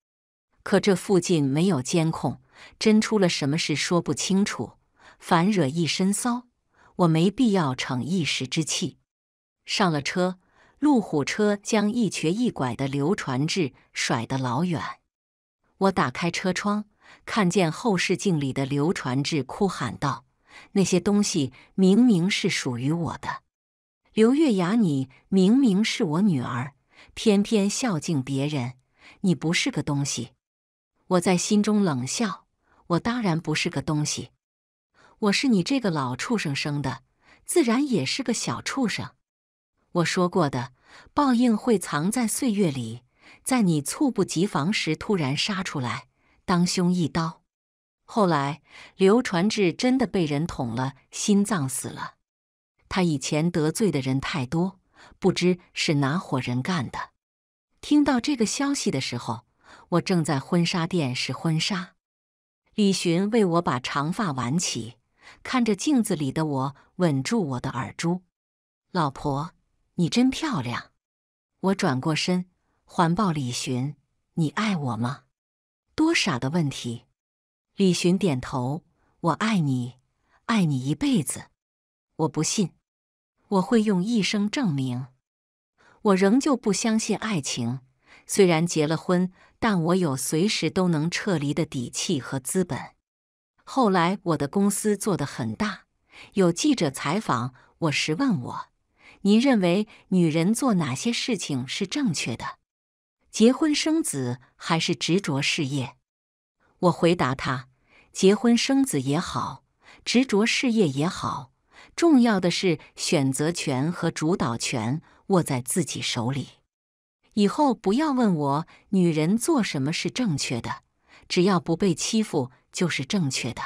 可这附近没有监控，真出了什么事说不清楚。反惹一身骚，我没必要逞一时之气。上了车，路虎车将一瘸一拐的刘传志甩得老远。我打开车窗，看见后视镜里的刘传志哭喊道：“那些东西明明是属于我的，刘月牙，你明明是我女儿，偏偏孝敬别人，你不是个东西！”我在心中冷笑：“我当然不是个东西。”我是你这个老畜生生的，自然也是个小畜生。我说过的，报应会藏在岁月里，在你猝不及防时突然杀出来，当胸一刀。后来刘传志真的被人捅了心脏死了。他以前得罪的人太多，不知是哪伙人干的。听到这个消息的时候，我正在婚纱店试婚纱，李寻为我把长发挽起。看着镜子里的我，稳住我的耳珠。老婆，你真漂亮。我转过身，环抱李寻：“你爱我吗？多傻的问题。李寻点头。我爱你，爱你一辈子。我不信，我会用一生证明。我仍旧不相信爱情。虽然结了婚，但我有随时都能撤离的底气和资本。后来我的公司做得很大，有记者采访我时问我：“您认为女人做哪些事情是正确的？结婚生子还是执着事业？”我回答他：“结婚生子也好，执着事业也好，重要的是选择权和主导权握在自己手里。以后不要问我女人做什么是正确的，只要不被欺负。”就是正确的。